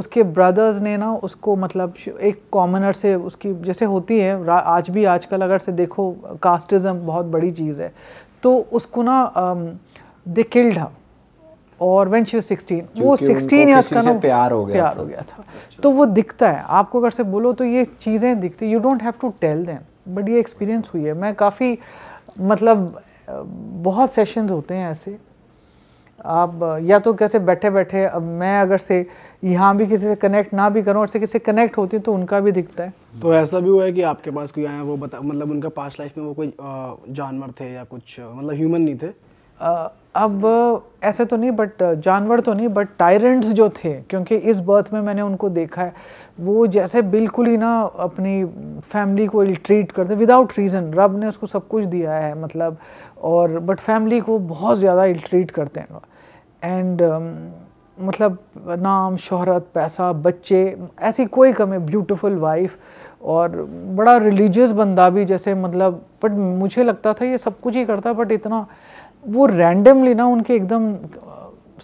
उसके ब्रदर्स ने ना उसको मतलब एक कॉमनर से उसकी जैसे होती है आज भी आजकल अगर से देखो कास्टिज़्म बहुत बड़ी चीज़ है तो उसको ना दे किल्ड हर और वेन शी सिक्सटीन वो सिक्सटीन ईयर्स का ना प्यार हो गया प्यार हो गया था तो वो दिखता है आपको अगर से बोलो तो ये चीज़ें दिखती you don't have to tell them but ये एक्सपीरियंस हुई है मैं काफ़ी मतलब बहुत सेशंस होते हैं ऐसे आप या तो कैसे बैठे बैठे अब मैं अगर से यहाँ भी किसी से कनेक्ट ना भी करूँ और से किसी से कनेक्ट होती हूँ तो उनका भी दिखता है तो ऐसा भी हुआ है कि आपके पास कोई आया वो बता मतलब उनका पास्ट लाइफ में वो कोई जानवर थे या कुछ मतलब ह्यूमन नहीं थे अब ऐसे तो नहीं बट जानवर तो नहीं बट टायरेंट्स जो थे क्योंकि इस बर्थ में मैंने उनको देखा है वो जैसे बिल्कुल ही ना अपनी फैमिली को ट्रीट करते विदाउट रीज़न रब ने उसको सब कुछ दिया है मतलब और बट फैमिली को बहुत ज़्यादा ट्रीट करते हैं एंड um, मतलब नाम शोहरत पैसा बच्चे ऐसी कोई कमी ब्यूटीफुल वाइफ और बड़ा रिलीजियस बंदा भी जैसे मतलब बट मुझे लगता था ये सब कुछ ही करता बट इतना वो रैंडमली ना उनके एकदम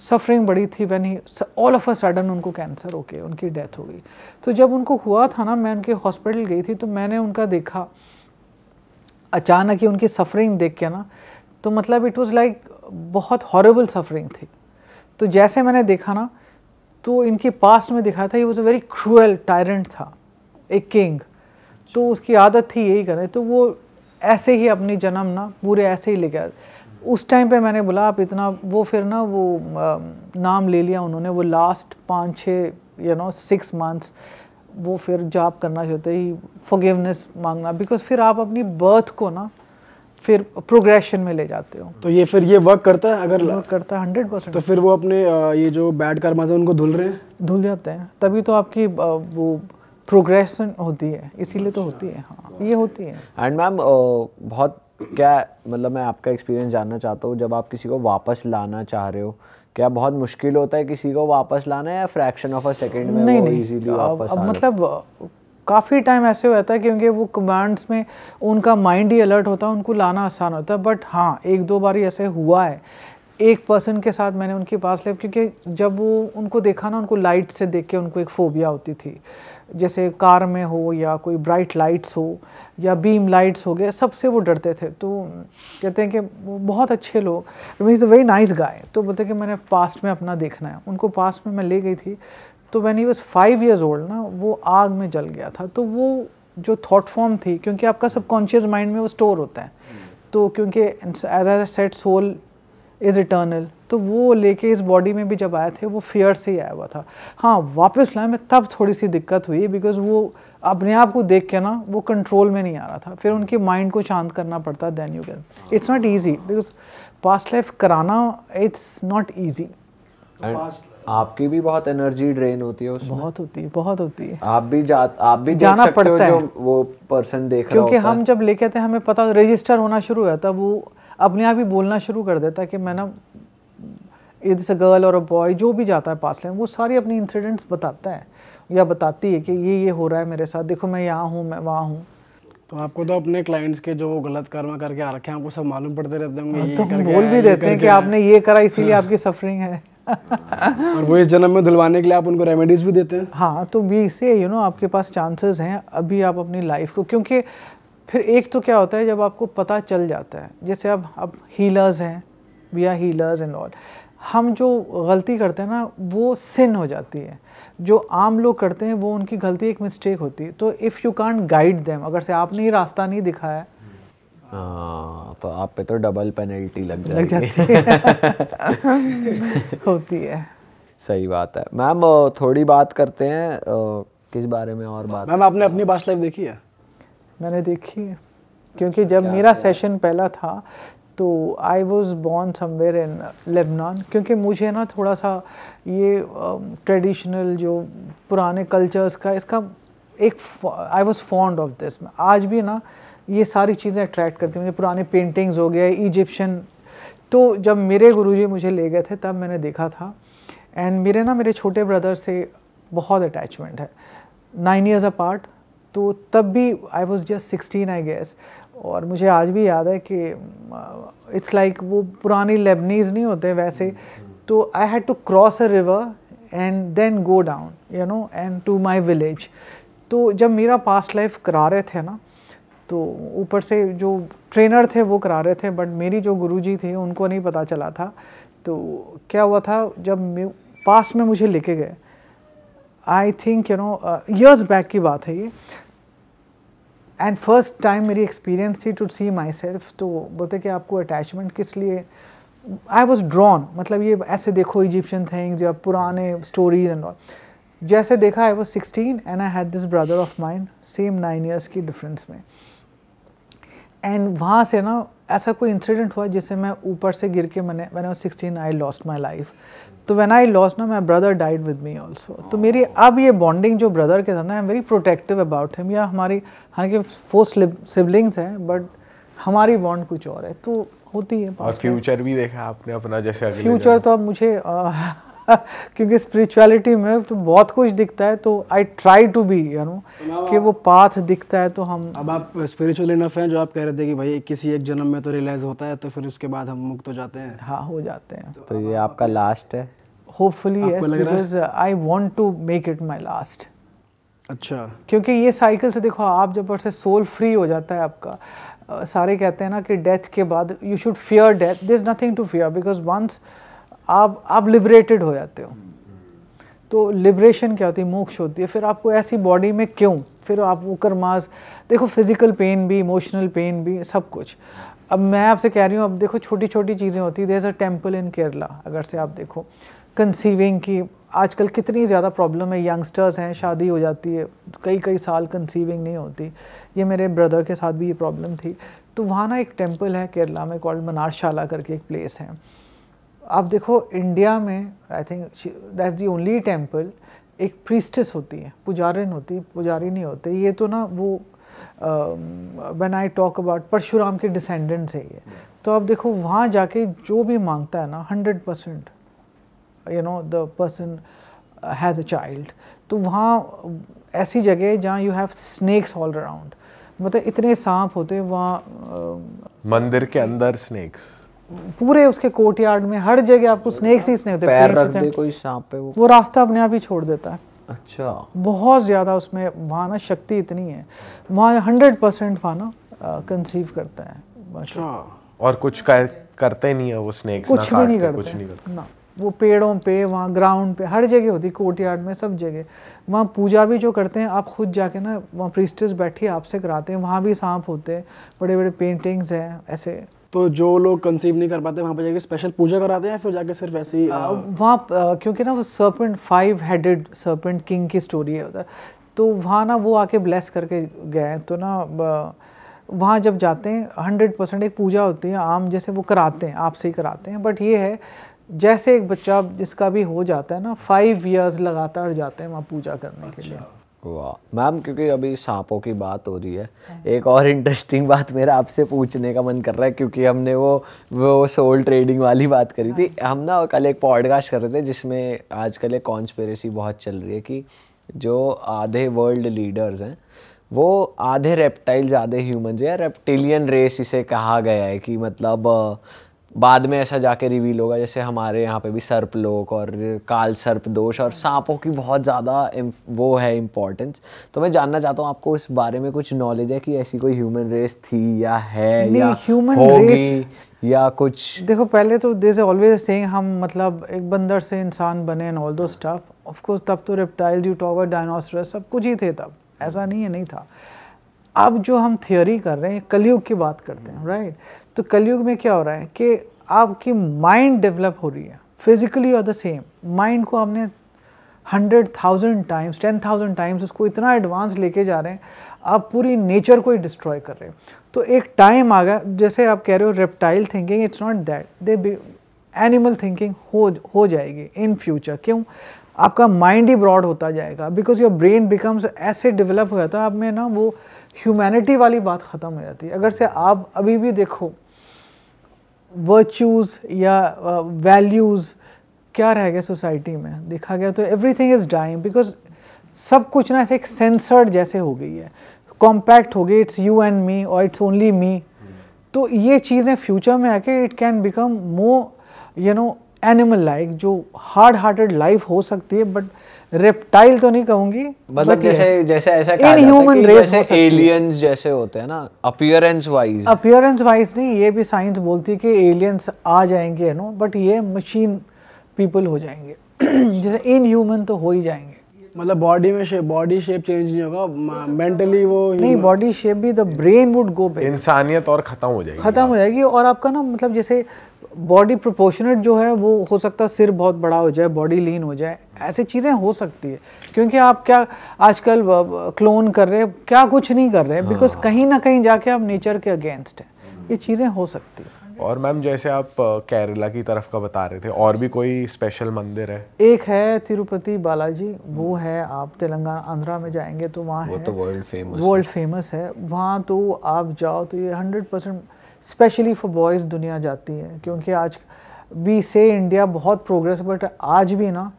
सफरिंग बड़ी थी when he all of a sudden उनको कैंसर हो गया उनकी डेथ हो गई तो जब उनको हुआ था ना मैं उनके हॉस्पिटल गई थी तो मैंने उनका देखा अचानक ही उनकी सफरिंग देख के ना तो मतलब इट वाज लाइक बहुत हॉरेबल सफरिंग थी तो जैसे मैंने देखा ना तो इनके पास्ट में दिखाया था ये was a very cruel tyrant था एक किंग तो उसकी आदत थी यही करें तो वो ऐसे ही अपनी जन्म ना पूरे ऐसे ही ले गया उस टाइम पे मैंने बोला आप इतना वो फिर ना वो नाम ले लिया उन्होंने वो लास्ट पाँच छः यू नो सिक्स मंथ्स वो फिर जाप करना चाहते ही फॉरगिवनेस मांगना बिकॉज फिर आप अपनी बर्थ को ना फिर प्रोग्रेशन में ले जाते हो तो ये फिर ये वर्क करता है अगर वर्क करता है हंड्रेड परसेंट तो फिर वो अपने ये जो बैड कर्माज उनको धुल रहे हैं धुल जाते हैं तभी तो आपकी वो प्रोग्रेशन होती है इसीलिए तो होती है हाँ ये होती है एंड मैम बहुत क्या मतलब मैं आपका एक्सपीरियंस जानना चाहता हूँ जब आप किसी को वापस लाना चाह रहे हो क्या बहुत मुश्किल होता है किसी को वापस लाना या फ्रैक्शन ऑफ अ सेकंड में नहीं, नहीं इजीली वापस अब, मतलब काफ़ी टाइम ऐसे होता है क्योंकि वो कमांड्स में उनका माइंड ही अलर्ट होता है उनको लाना आसान होता है बट हाँ एक दो बार ऐसे हुआ है एक पर्सन के साथ मैंने उनके पास लिया क्योंकि जब वो उनको देखा ना उनको लाइट से देख के उनको एक फोबिया होती थी जैसे कार में हो या कोई ब्राइट लाइट्स हो या बीम लाइट्स हो गए सबसे वो डरते थे तो कहते हैं कि वो बहुत अच्छे लोग means a very nice guy तो बोलते हैं कि मैंने पास्ट में अपना देखना है उनको पास्ट में मैं ले गई थी तो when he was five years old ना वो आग में जल गया था तो वो जो थाट फॉर्म थी क्योंकि आपका कॉन्शियस माइंड में वो स्टोर होता है तो क्योंकि as as said soul is eternal तो वो लेके इस बॉडी में भी जब आए थे वो फियर से ही आया हुआ था हाँ वापस लाए में तब थोड़ी सी दिक्कत हुई बिकॉज वो अपने आप को देख के ना वो कंट्रोल में नहीं आ रहा था फिर उनके माइंड को शांत करना पड़ता then you can it's not easy because past life कराना इट्स नॉट ईजी आपकी भी बहुत एनर्जी ड्रेन होती है उसमें बहुत होती है बहुत होती है आप भी जा आप भी जाना पड़ता है वो पर्सन देख क्योंकि हम जब लेके आते हैं हमें पता रजिस्टर होना शुरू हुआ था वो अपने आप ही बोलना शुरू कर देता कि मैं ना इट्स अ गर्ल और अ बॉय जो भी जाता है पास लाइन वो सारी अपनी इंसिडेंट्स बताता है या बताती है कि ये ये हो रहा है मेरे साथ देखो मैं यहाँ हूँ मैं वहाँ हूँ तो आपको तो अपने क्लाइंट्स के जो गलत कर्म करके आ रखे हैं आपको सब मालूम पड़ते रहते होंगे हाँ, तो बोल भी देते हैं कि आपने ये करा इसीलिए आपकी सफरिंग है और वो इस जन्म में धुलवाने के लिए आप उनको रेमेडीज भी देते हैं हाँ तो भी इसे यू नो आपके पास चांसेस हैं अभी आप अपनी लाइफ को क्योंकि फिर एक तो क्या होता है जब आपको पता चल जाता है जैसे अब अब हीलर्स हैं we are healers and all हम जो गलती करते हैं ना वो सिन हो जाती है जो आम लोग करते हैं वो उनकी गलती एक मिस्टेक होती है तो if you can guide them अगर से आपने ही रास्ता नहीं दिखाया आ, हाँ, तो आप पे तो डबल पेनल्टी लग, लग जाती है होती है सही बात है मैम थोड़ी बात करते हैं किस बारे में और बात मैम आपने अपनी बास्ट लाइफ देखी है मैंने देखी है क्योंकि जब मेरा सेशन पहला था तो I was born somewhere in Lebanon क्योंकि मुझे ना थोड़ा सा ये ट्रेडिशनल um, uh, जो पुराने कल्चर्स का इसका एक I was fond of this आज भी ना ये सारी चीज़ें अट्रैक्ट करती मुझे पुराने पेंटिंग्स हो गए इजिप्शियन तो जब मेरे गुरुजी मुझे ले गए थे तब मैंने देखा था एंड मेरे ना मेरे छोटे ब्रदर से बहुत अटैचमेंट है नाइन ईयर्स पार्ट तो तब भी I was just sixteen I guess और मुझे आज भी याद है कि इट्स लाइक like वो पुरानी लेबनीज नहीं होते वैसे तो I had to cross a river and then go down you know and to my village तो जब मेरा पास्ट लाइफ करा रहे थे ना तो ऊपर से जो ट्रेनर थे वो करा रहे थे बट मेरी जो गुरुजी थी उनको नहीं पता चला था तो क्या हुआ था जब पास्ट में मुझे लेके गए I think you know years back की बात है ये एंड फर्स्ट टाइम मेरी एक्सपीरियंस थी टू सी माई सेल्फ तो बोलते कि आपको अटैचमेंट किस लिए आई वॉज ड्रॉन मतलब ये ऐसे देखो इजिप्शियन थिंग्स या पुराने स्टोरीज एंड ऑल जैसे देखा I was sixteen and I had this brother of mine same nine years की डिफरेंस में एंड वहाँ से ना ऐसा कोई इंसिडेंट हुआ जिससे मैं ऊपर से गिर के मैंने मैंने sixteen I lost my life तो व्हेन आई लॉस ना my brother died with me also तो मेरी oh. अब ये बॉन्डिंग जो ब्रदर के साथ ना I am very protective about him या हमारी हालांकि फोर सिबलिंग्स हैं बट हमारी बॉन्ड कुछ और है तो होती है फ्यूचर भी देखा आपने अपना जैसे फ्यूचर तो अब मुझे आ, क्योंकि स्पिरिचुअलिटी में तो बहुत कुछ दिखता है तो I try to be you know कि वो पाथ दिखता है तो हम अब आप स्पिरिचुअल इनफ हैं जो आप कह रहे थे कि भाई किसी एक जन्म में तो रियलाइज होता है तो फिर उसके बाद हम मुक्त हो जाते हैं हाँ हो जाते हैं तो, तो ये आपका लास्ट है hopefully because I want to make it my last अच्छा क्योंकि ये साइकिल से देखो आप जब से सोल फ्री हो जाता है आपका सारे कहते हैं ना कि डेथ के बाद you should fear death this nothing to fear because once आप आप लिबरेटेड हो जाते हो तो लिबरेशन क्या होती है मोक्ष होती है फिर आपको ऐसी बॉडी में क्यों फिर आप वो कर्मास देखो फिजिकल पेन भी इमोशनल पेन भी सब कुछ अब मैं आपसे कह रही हूँ अब देखो छोटी छोटी चीज़ें होती है देर अ टेम्पल इन केरला अगर से आप देखो कंसीविंग की आजकल कितनी ज़्यादा प्रॉब्लम है यंगस्टर्स हैं शादी हो जाती है कई कई साल कंसीविंग नहीं होती ये मेरे ब्रदर के साथ भी ये प्रॉब्लम थी तो वहाँ ना एक टेम्पल है केरला में कॉल्ड मनारशाला करके एक प्लेस है आप देखो इंडिया में I think that's the only temple एक प्रीस्टिस होती है पुजारिन होती है पुजारी नहीं होते ये तो ना वो when I talk about Parshuram के डिसेंडेंट है ये तो आप देखो वहाँ जाके जो भी मांगता है ना hundred percent you know the person has a child तो वहाँ ऐसी जगह जहाँ you have snakes all around मतलब इतने सांप होते हैं वहाँ um, मंदिर के अंदर स्नैक्स पूरे उसके कोर्ट यार्ड में हर जगह आपको स्नेक ही स्नेक पैर रख दे कोई सांप पे वो वो रास्ता अपने आप ही छोड़ देता है अच्छा बहुत ज़्यादा उसमें वहाँ ना शक्ति इतनी है वहाँ हंड्रेड परसेंट वहाँ ना कंसीव करता है और कुछ कर, करते नहीं है वो स्नेक कुछ भी नहीं करते कुछ नहीं करते ना वो पेड़ों पे वहाँ ग्राउंड पे हर जगह होती कोर्ट यार्ड में सब जगह वहाँ पूजा भी जो करते हैं आप खुद जाके ना वहाँ प्रिस्टेस बैठी आपसे कराते हैं वहाँ भी सांप होते हैं बड़े बड़े पेंटिंग्स हैं ऐसे तो जो लोग कंसीव नहीं कर पाते वहाँ पर जाके स्पेशल पूजा कराते हैं फिर जाके सिर्फ ही हाँ। वहाँ क्योंकि ना वो serpent five headed serpent king की स्टोरी है उधर तो वहाँ ना वो आके ब्लेस करके गए हैं तो ना वहाँ जब जाते हैं हंड्रेड परसेंट एक पूजा होती है आम जैसे वो कराते हैं आपसे ही कराते हैं बट ये है जैसे एक बच्चा जिसका भी हो जाता है ना फाइव ईयर्स लगातार जाते हैं वहाँ पूजा करने अच्छा। के लिए अच्छा। वाह मैम क्योंकि अभी सांपों की बात हो रही है हाँ। एक और इंटरेस्टिंग बात मेरा आपसे पूछने का मन कर रहा है क्योंकि हमने वो वो सोल ट्रेडिंग वाली बात करी थी हाँ। हम ना कल एक पॉडकास्ट कर रहे थे जिसमें आजकल एक कॉन्स्पेरेसी बहुत चल रही है कि जो आधे वर्ल्ड लीडर्स हैं वो आधे रेप्टाइल्स आधे ह्यूमन या रेप्टिलियन रेस इसे कहा गया है कि मतलब बाद में ऐसा जाके रिवील होगा जैसे हमारे यहाँ पे भी सर्प लोक और काल सर्प दोष और सांपों की बहुत ज़्यादा वो है इम्पोर्टेंस तो मैं जानना चाहता हूँ आपको इस बारे में कुछ नॉलेज है कि ऐसी कोई ह्यूमन रेस थी या है या ह्यूमन होगी या कुछ देखो पहले तो दिस ऑलवेज सेइंग हम मतलब एक बंदर से इंसान बने and all those stuff of course तब तो रेप्टाइल यू टॉगर डायनासोरस सब कुछ ही थे तब ऐसा नहीं है नहीं था अब जो हम थियोरी कर रहे हैं कलयुग की बात करते हैं राइट right? तो कलयुग में क्या हो रहा है कि आपकी माइंड डेवलप हो रही है फिजिकली और द सेम माइंड को हमने hundred thousand times ten thousand times उसको इतना एडवांस लेके जा रहे हैं आप पूरी नेचर को ही डिस्ट्रॉय कर रहे हैं तो एक टाइम आ गया जैसे आप कह रहे हो reptile thinking it's not that the animal thinking हो हो जाएगी इन फ्यूचर क्यों आपका माइंड ही ब्रॉड होता जाएगा बिकॉज योर ब्रेन बिकम्स ऐसे डेवलप हो जाता है आप में ना वो ह्यूमैनिटी वाली बात ख़त्म हो जाती है अगर से आप अभी भी देखो वर्चूज़ या वैल्यूज़ uh, क्या रह गया सोसाइटी में देखा गया तो एवरीथिंग इज़ डाइंग बिकॉज सब कुछ ना ऐसे एक सेंसर्ड जैसे हो गई है कॉम्पैक्ट हो गई इट्स यू एंड मी और इट्स ओनली मी तो ये चीज़ें फ्यूचर में आके it can become more you know animal like जो हार्ड हार्टेड लाइफ हो सकती है बट रेप्टाइल तो नहीं कहूंगी मतलब जैसे जैसे ऐसा कहा इन है कि जैसे एलियंस जैसे होते हैं ना अपीयरेंस वाइज अपीयरेंस वाइज नहीं ये भी साइंस बोलती है कि एलियंस आ जाएंगे है ना बट ये मशीन पीपल हो जाएंगे जैसे इन ह्यूमन तो हो ही जाएंगे मतलब बॉडी में शेप बॉडी शेप चेंज नहीं होगा मेंटली वो नहीं बॉडी शेप भी the brain would go back इंसानियत और खत्म हो जाएगी खत्म हो जाएगी और आपका ना मतलब जैसे बॉडी प्रोपोर्शनट जो है वो हो सकता है सिर बहुत बड़ा हो जाए बॉडी लीन हो जाए ऐसी चीज़ें हो सकती है क्योंकि आप क्या आजकल क्लोन कर रहे हैं क्या कुछ नहीं कर रहे हैं बिकॉज हाँ। कहीं ना कहीं जाके आप नेचर के अगेंस्ट हैं ये चीज़ें हो सकती है और मैम जैसे आप केरला की तरफ का बता रहे थे और भी कोई स्पेशल मंदिर है एक है तिरुपति बालाजी वो हम्म। है आप तेलंगाना आंध्रा में जाएंगे तो वहाँ वो है, तो वर्ल्ड फेमस वर्ल्ड फेमस है वहाँ तो आप जाओ तो ये hundred percent specially for boys दुनिया जाती है क्योंकि आज वी से इंडिया बहुत प्रोग्रेस बट आज भी ना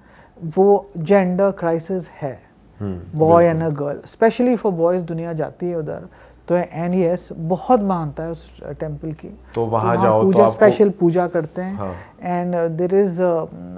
वो जेंडर क्राइसिस है boy and a girl specially for boys दुनिया जाती है उधर तो एन एस e बहुत मानता है उस टेम्पल uh, की तो, तो वहाँ तो जाओ पूजा तो स्पेशल पूजा करते हैं and there is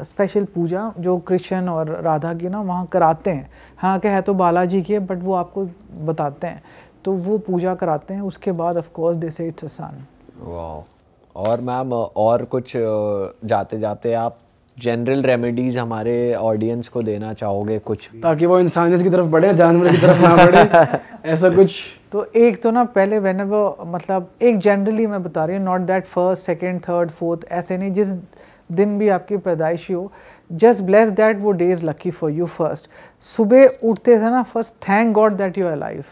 special puja जो कृष्ण और राधा की ना वहाँ कराते हैं हाँ क्या है तो बालाजी की है बट वो आपको बताते हैं तो वो पूजा कराते हैं उसके बाद ऑफ कोर्स दे से इट्स अ सन वाह और मैम और कुछ जाते जाते आप जनरल रेमेडीज हमारे ऑडियंस को देना चाहोगे कुछ ताकि वो इंसानियत की तरफ बढ़े जानवर की तरफ ना बढ़े ऐसा कुछ तो एक तो ना पहले वेन मतलब एक जनरली मैं बता रही हूँ not that first second third fourth ऐसे नहीं जिस दिन भी आपकी पैदाइशी हो जस्ट ब्लेस दैट वो day is lucky for you first सुबह उठते थे ना first thank God that you are life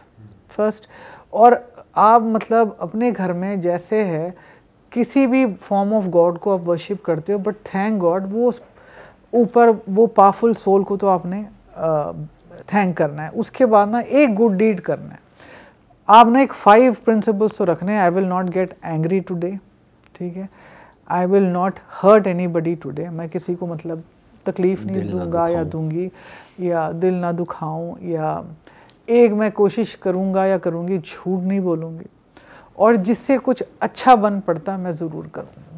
first और आप मतलब अपने घर में जैसे है किसी भी फॉर्म ऑफ गॉड को आप वर्शिप करते हो बट थैंक गॉड वो ऊपर वो पावरफुल सोल को तो आपने थैंक करना है उसके बाद ना एक गुड डीड करना है आपने एक फाइव प्रिंसिपल्स तो रखने हैं I will not get angry today ठीक है I will not hurt anybody today मैं किसी को मतलब तकलीफ नहीं दूंगा या दूंगी या दिल ना दुखाऊं या एक मैं कोशिश करूँगा या करूँगी झूठ नहीं बोलूँगी और जिससे कुछ अच्छा बन पड़ता मैं ज़रूर करूँगा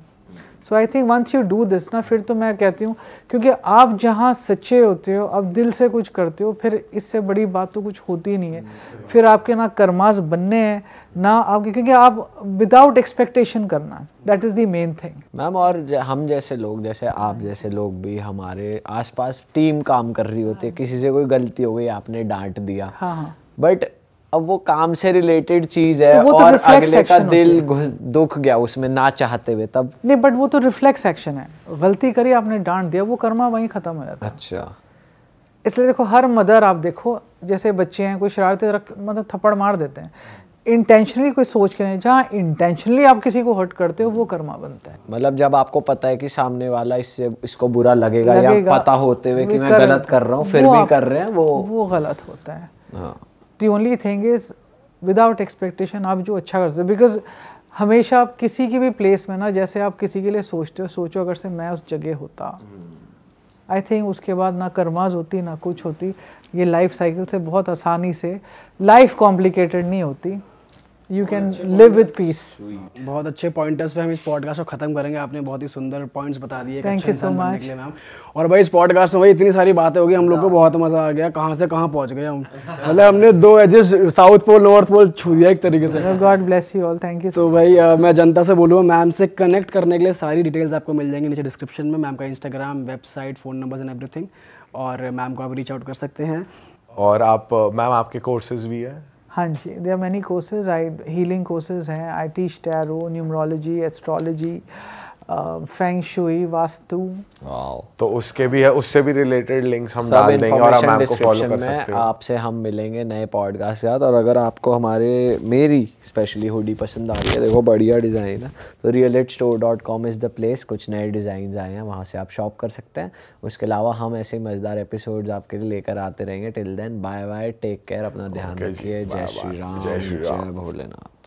so I think once you do this ना फिर तो मैं कहती हूँ क्योंकि आप जहाँ सच्चे होते हो आप दिल से कुछ करते हो फिर इससे बड़ी बात तो कुछ होती नहीं है फिर आपके ना कर्मास बनने हैं ना आपके क्योंकि आप विदाउट एक्सपेक्टेशन करना that is the main thing ma'am और हम जैसे लोग जैसे आप जैसे लोग भी हमारे आसपास टीम काम कर रही होती है हाँ। किसी से कोई गलती हो गई आपने डांट दिया हाँ बट हाँ। अब वो काम से रिलेटेड चीज है तो तो और अगले का दिल दुख गया उसमें ना चाहते हुए तब नहीं बट वो तो रिफ्लेक्स एक्शन है गलती करी आपने डांट दिया वो कर्मा वहीं खत्म हो जाता अच्छा इसलिए देखो हर मदर आप देखो जैसे बच्चे हैं कोई शरारती रख मतलब थप्पड़ मार देते हैं इंटेंशनली कोई सोच के नहीं जहाँ इंटेंशनली आप किसी को हर्ट करते हो वो कर्मा बनता है मतलब जब आपको पता है कि सामने वाला इससे इसको बुरा लगेगा, लगेगा या पता होते हुए कि मैं गलत कर रहा हूँ फिर भी कर रहे हैं वो वो गलत होता है हाँ। The only thing is without expectation आप जो अच्छा कर सकते बिकॉज हमेशा आप किसी की भी प्लेस में ना जैसे आप किसी के लिए सोचते हो सोचो अगर से मैं उस जगह होता आई hmm. थिंक उसके बाद ना करमाज होती ना कुछ होती ये लाइफ साइकिल से बहुत आसानी से लाइफ कॉम्प्लिकेटेड नहीं होती you can live with peace बहुत अच्छे पॉइंटर्स पे हम इस पॉडकास्ट को खत्म करेंगे आपने बहुत ही सुंदर पॉइंट्स बता दिए thank you so much ma'am और भाई इस पॉडकास्ट में भाई इतनी सारी बातें होगी हम लोग को बहुत मजा आ गया कहाँ से कहाँ पहुँच गए हम मतलब हमने दो edges south pole north pole छू दिया एक तरीके से God bless you all thank you तो भाई मैं जनता से बोलूँ मैम से कनेक्ट करने के लिए सारी डिटेल्स आपको मिल जाएंगी नीचे डिस्क्रिप्शन में मैम का Instagram website phone number and everything और मैम को आप रीच आउट कर सकते हैं और आप मैम आपके कोर्सेज भी हैं हाँ जी there many courses I healing courses हैं I teach tarot numerology astrology feng shui vastu तो उसके भी है उससे भी रिलेटेड लिंक्स हम डाल देंगे और आप मैम को फॉलो कर सकते हो आपसे हम मिलेंगे नए पॉडकास्ट के साथ और अगर आपको हमारे मेरी स्पेशली हुडी पसंद आ रही है देखो बढ़िया डिज़ाइन है तो real eight store dot com is the place कुछ नए डिज़ाइन आए हैं वहाँ से आप शॉप कर सकते हैं उसके अलावा हम ऐसे मज़ेदार एपिसोड आपके लिए लेकर आते रहेंगे till then bye bye take care अपना ध्यान रखिए जय श्री राम जय भोलेनाथ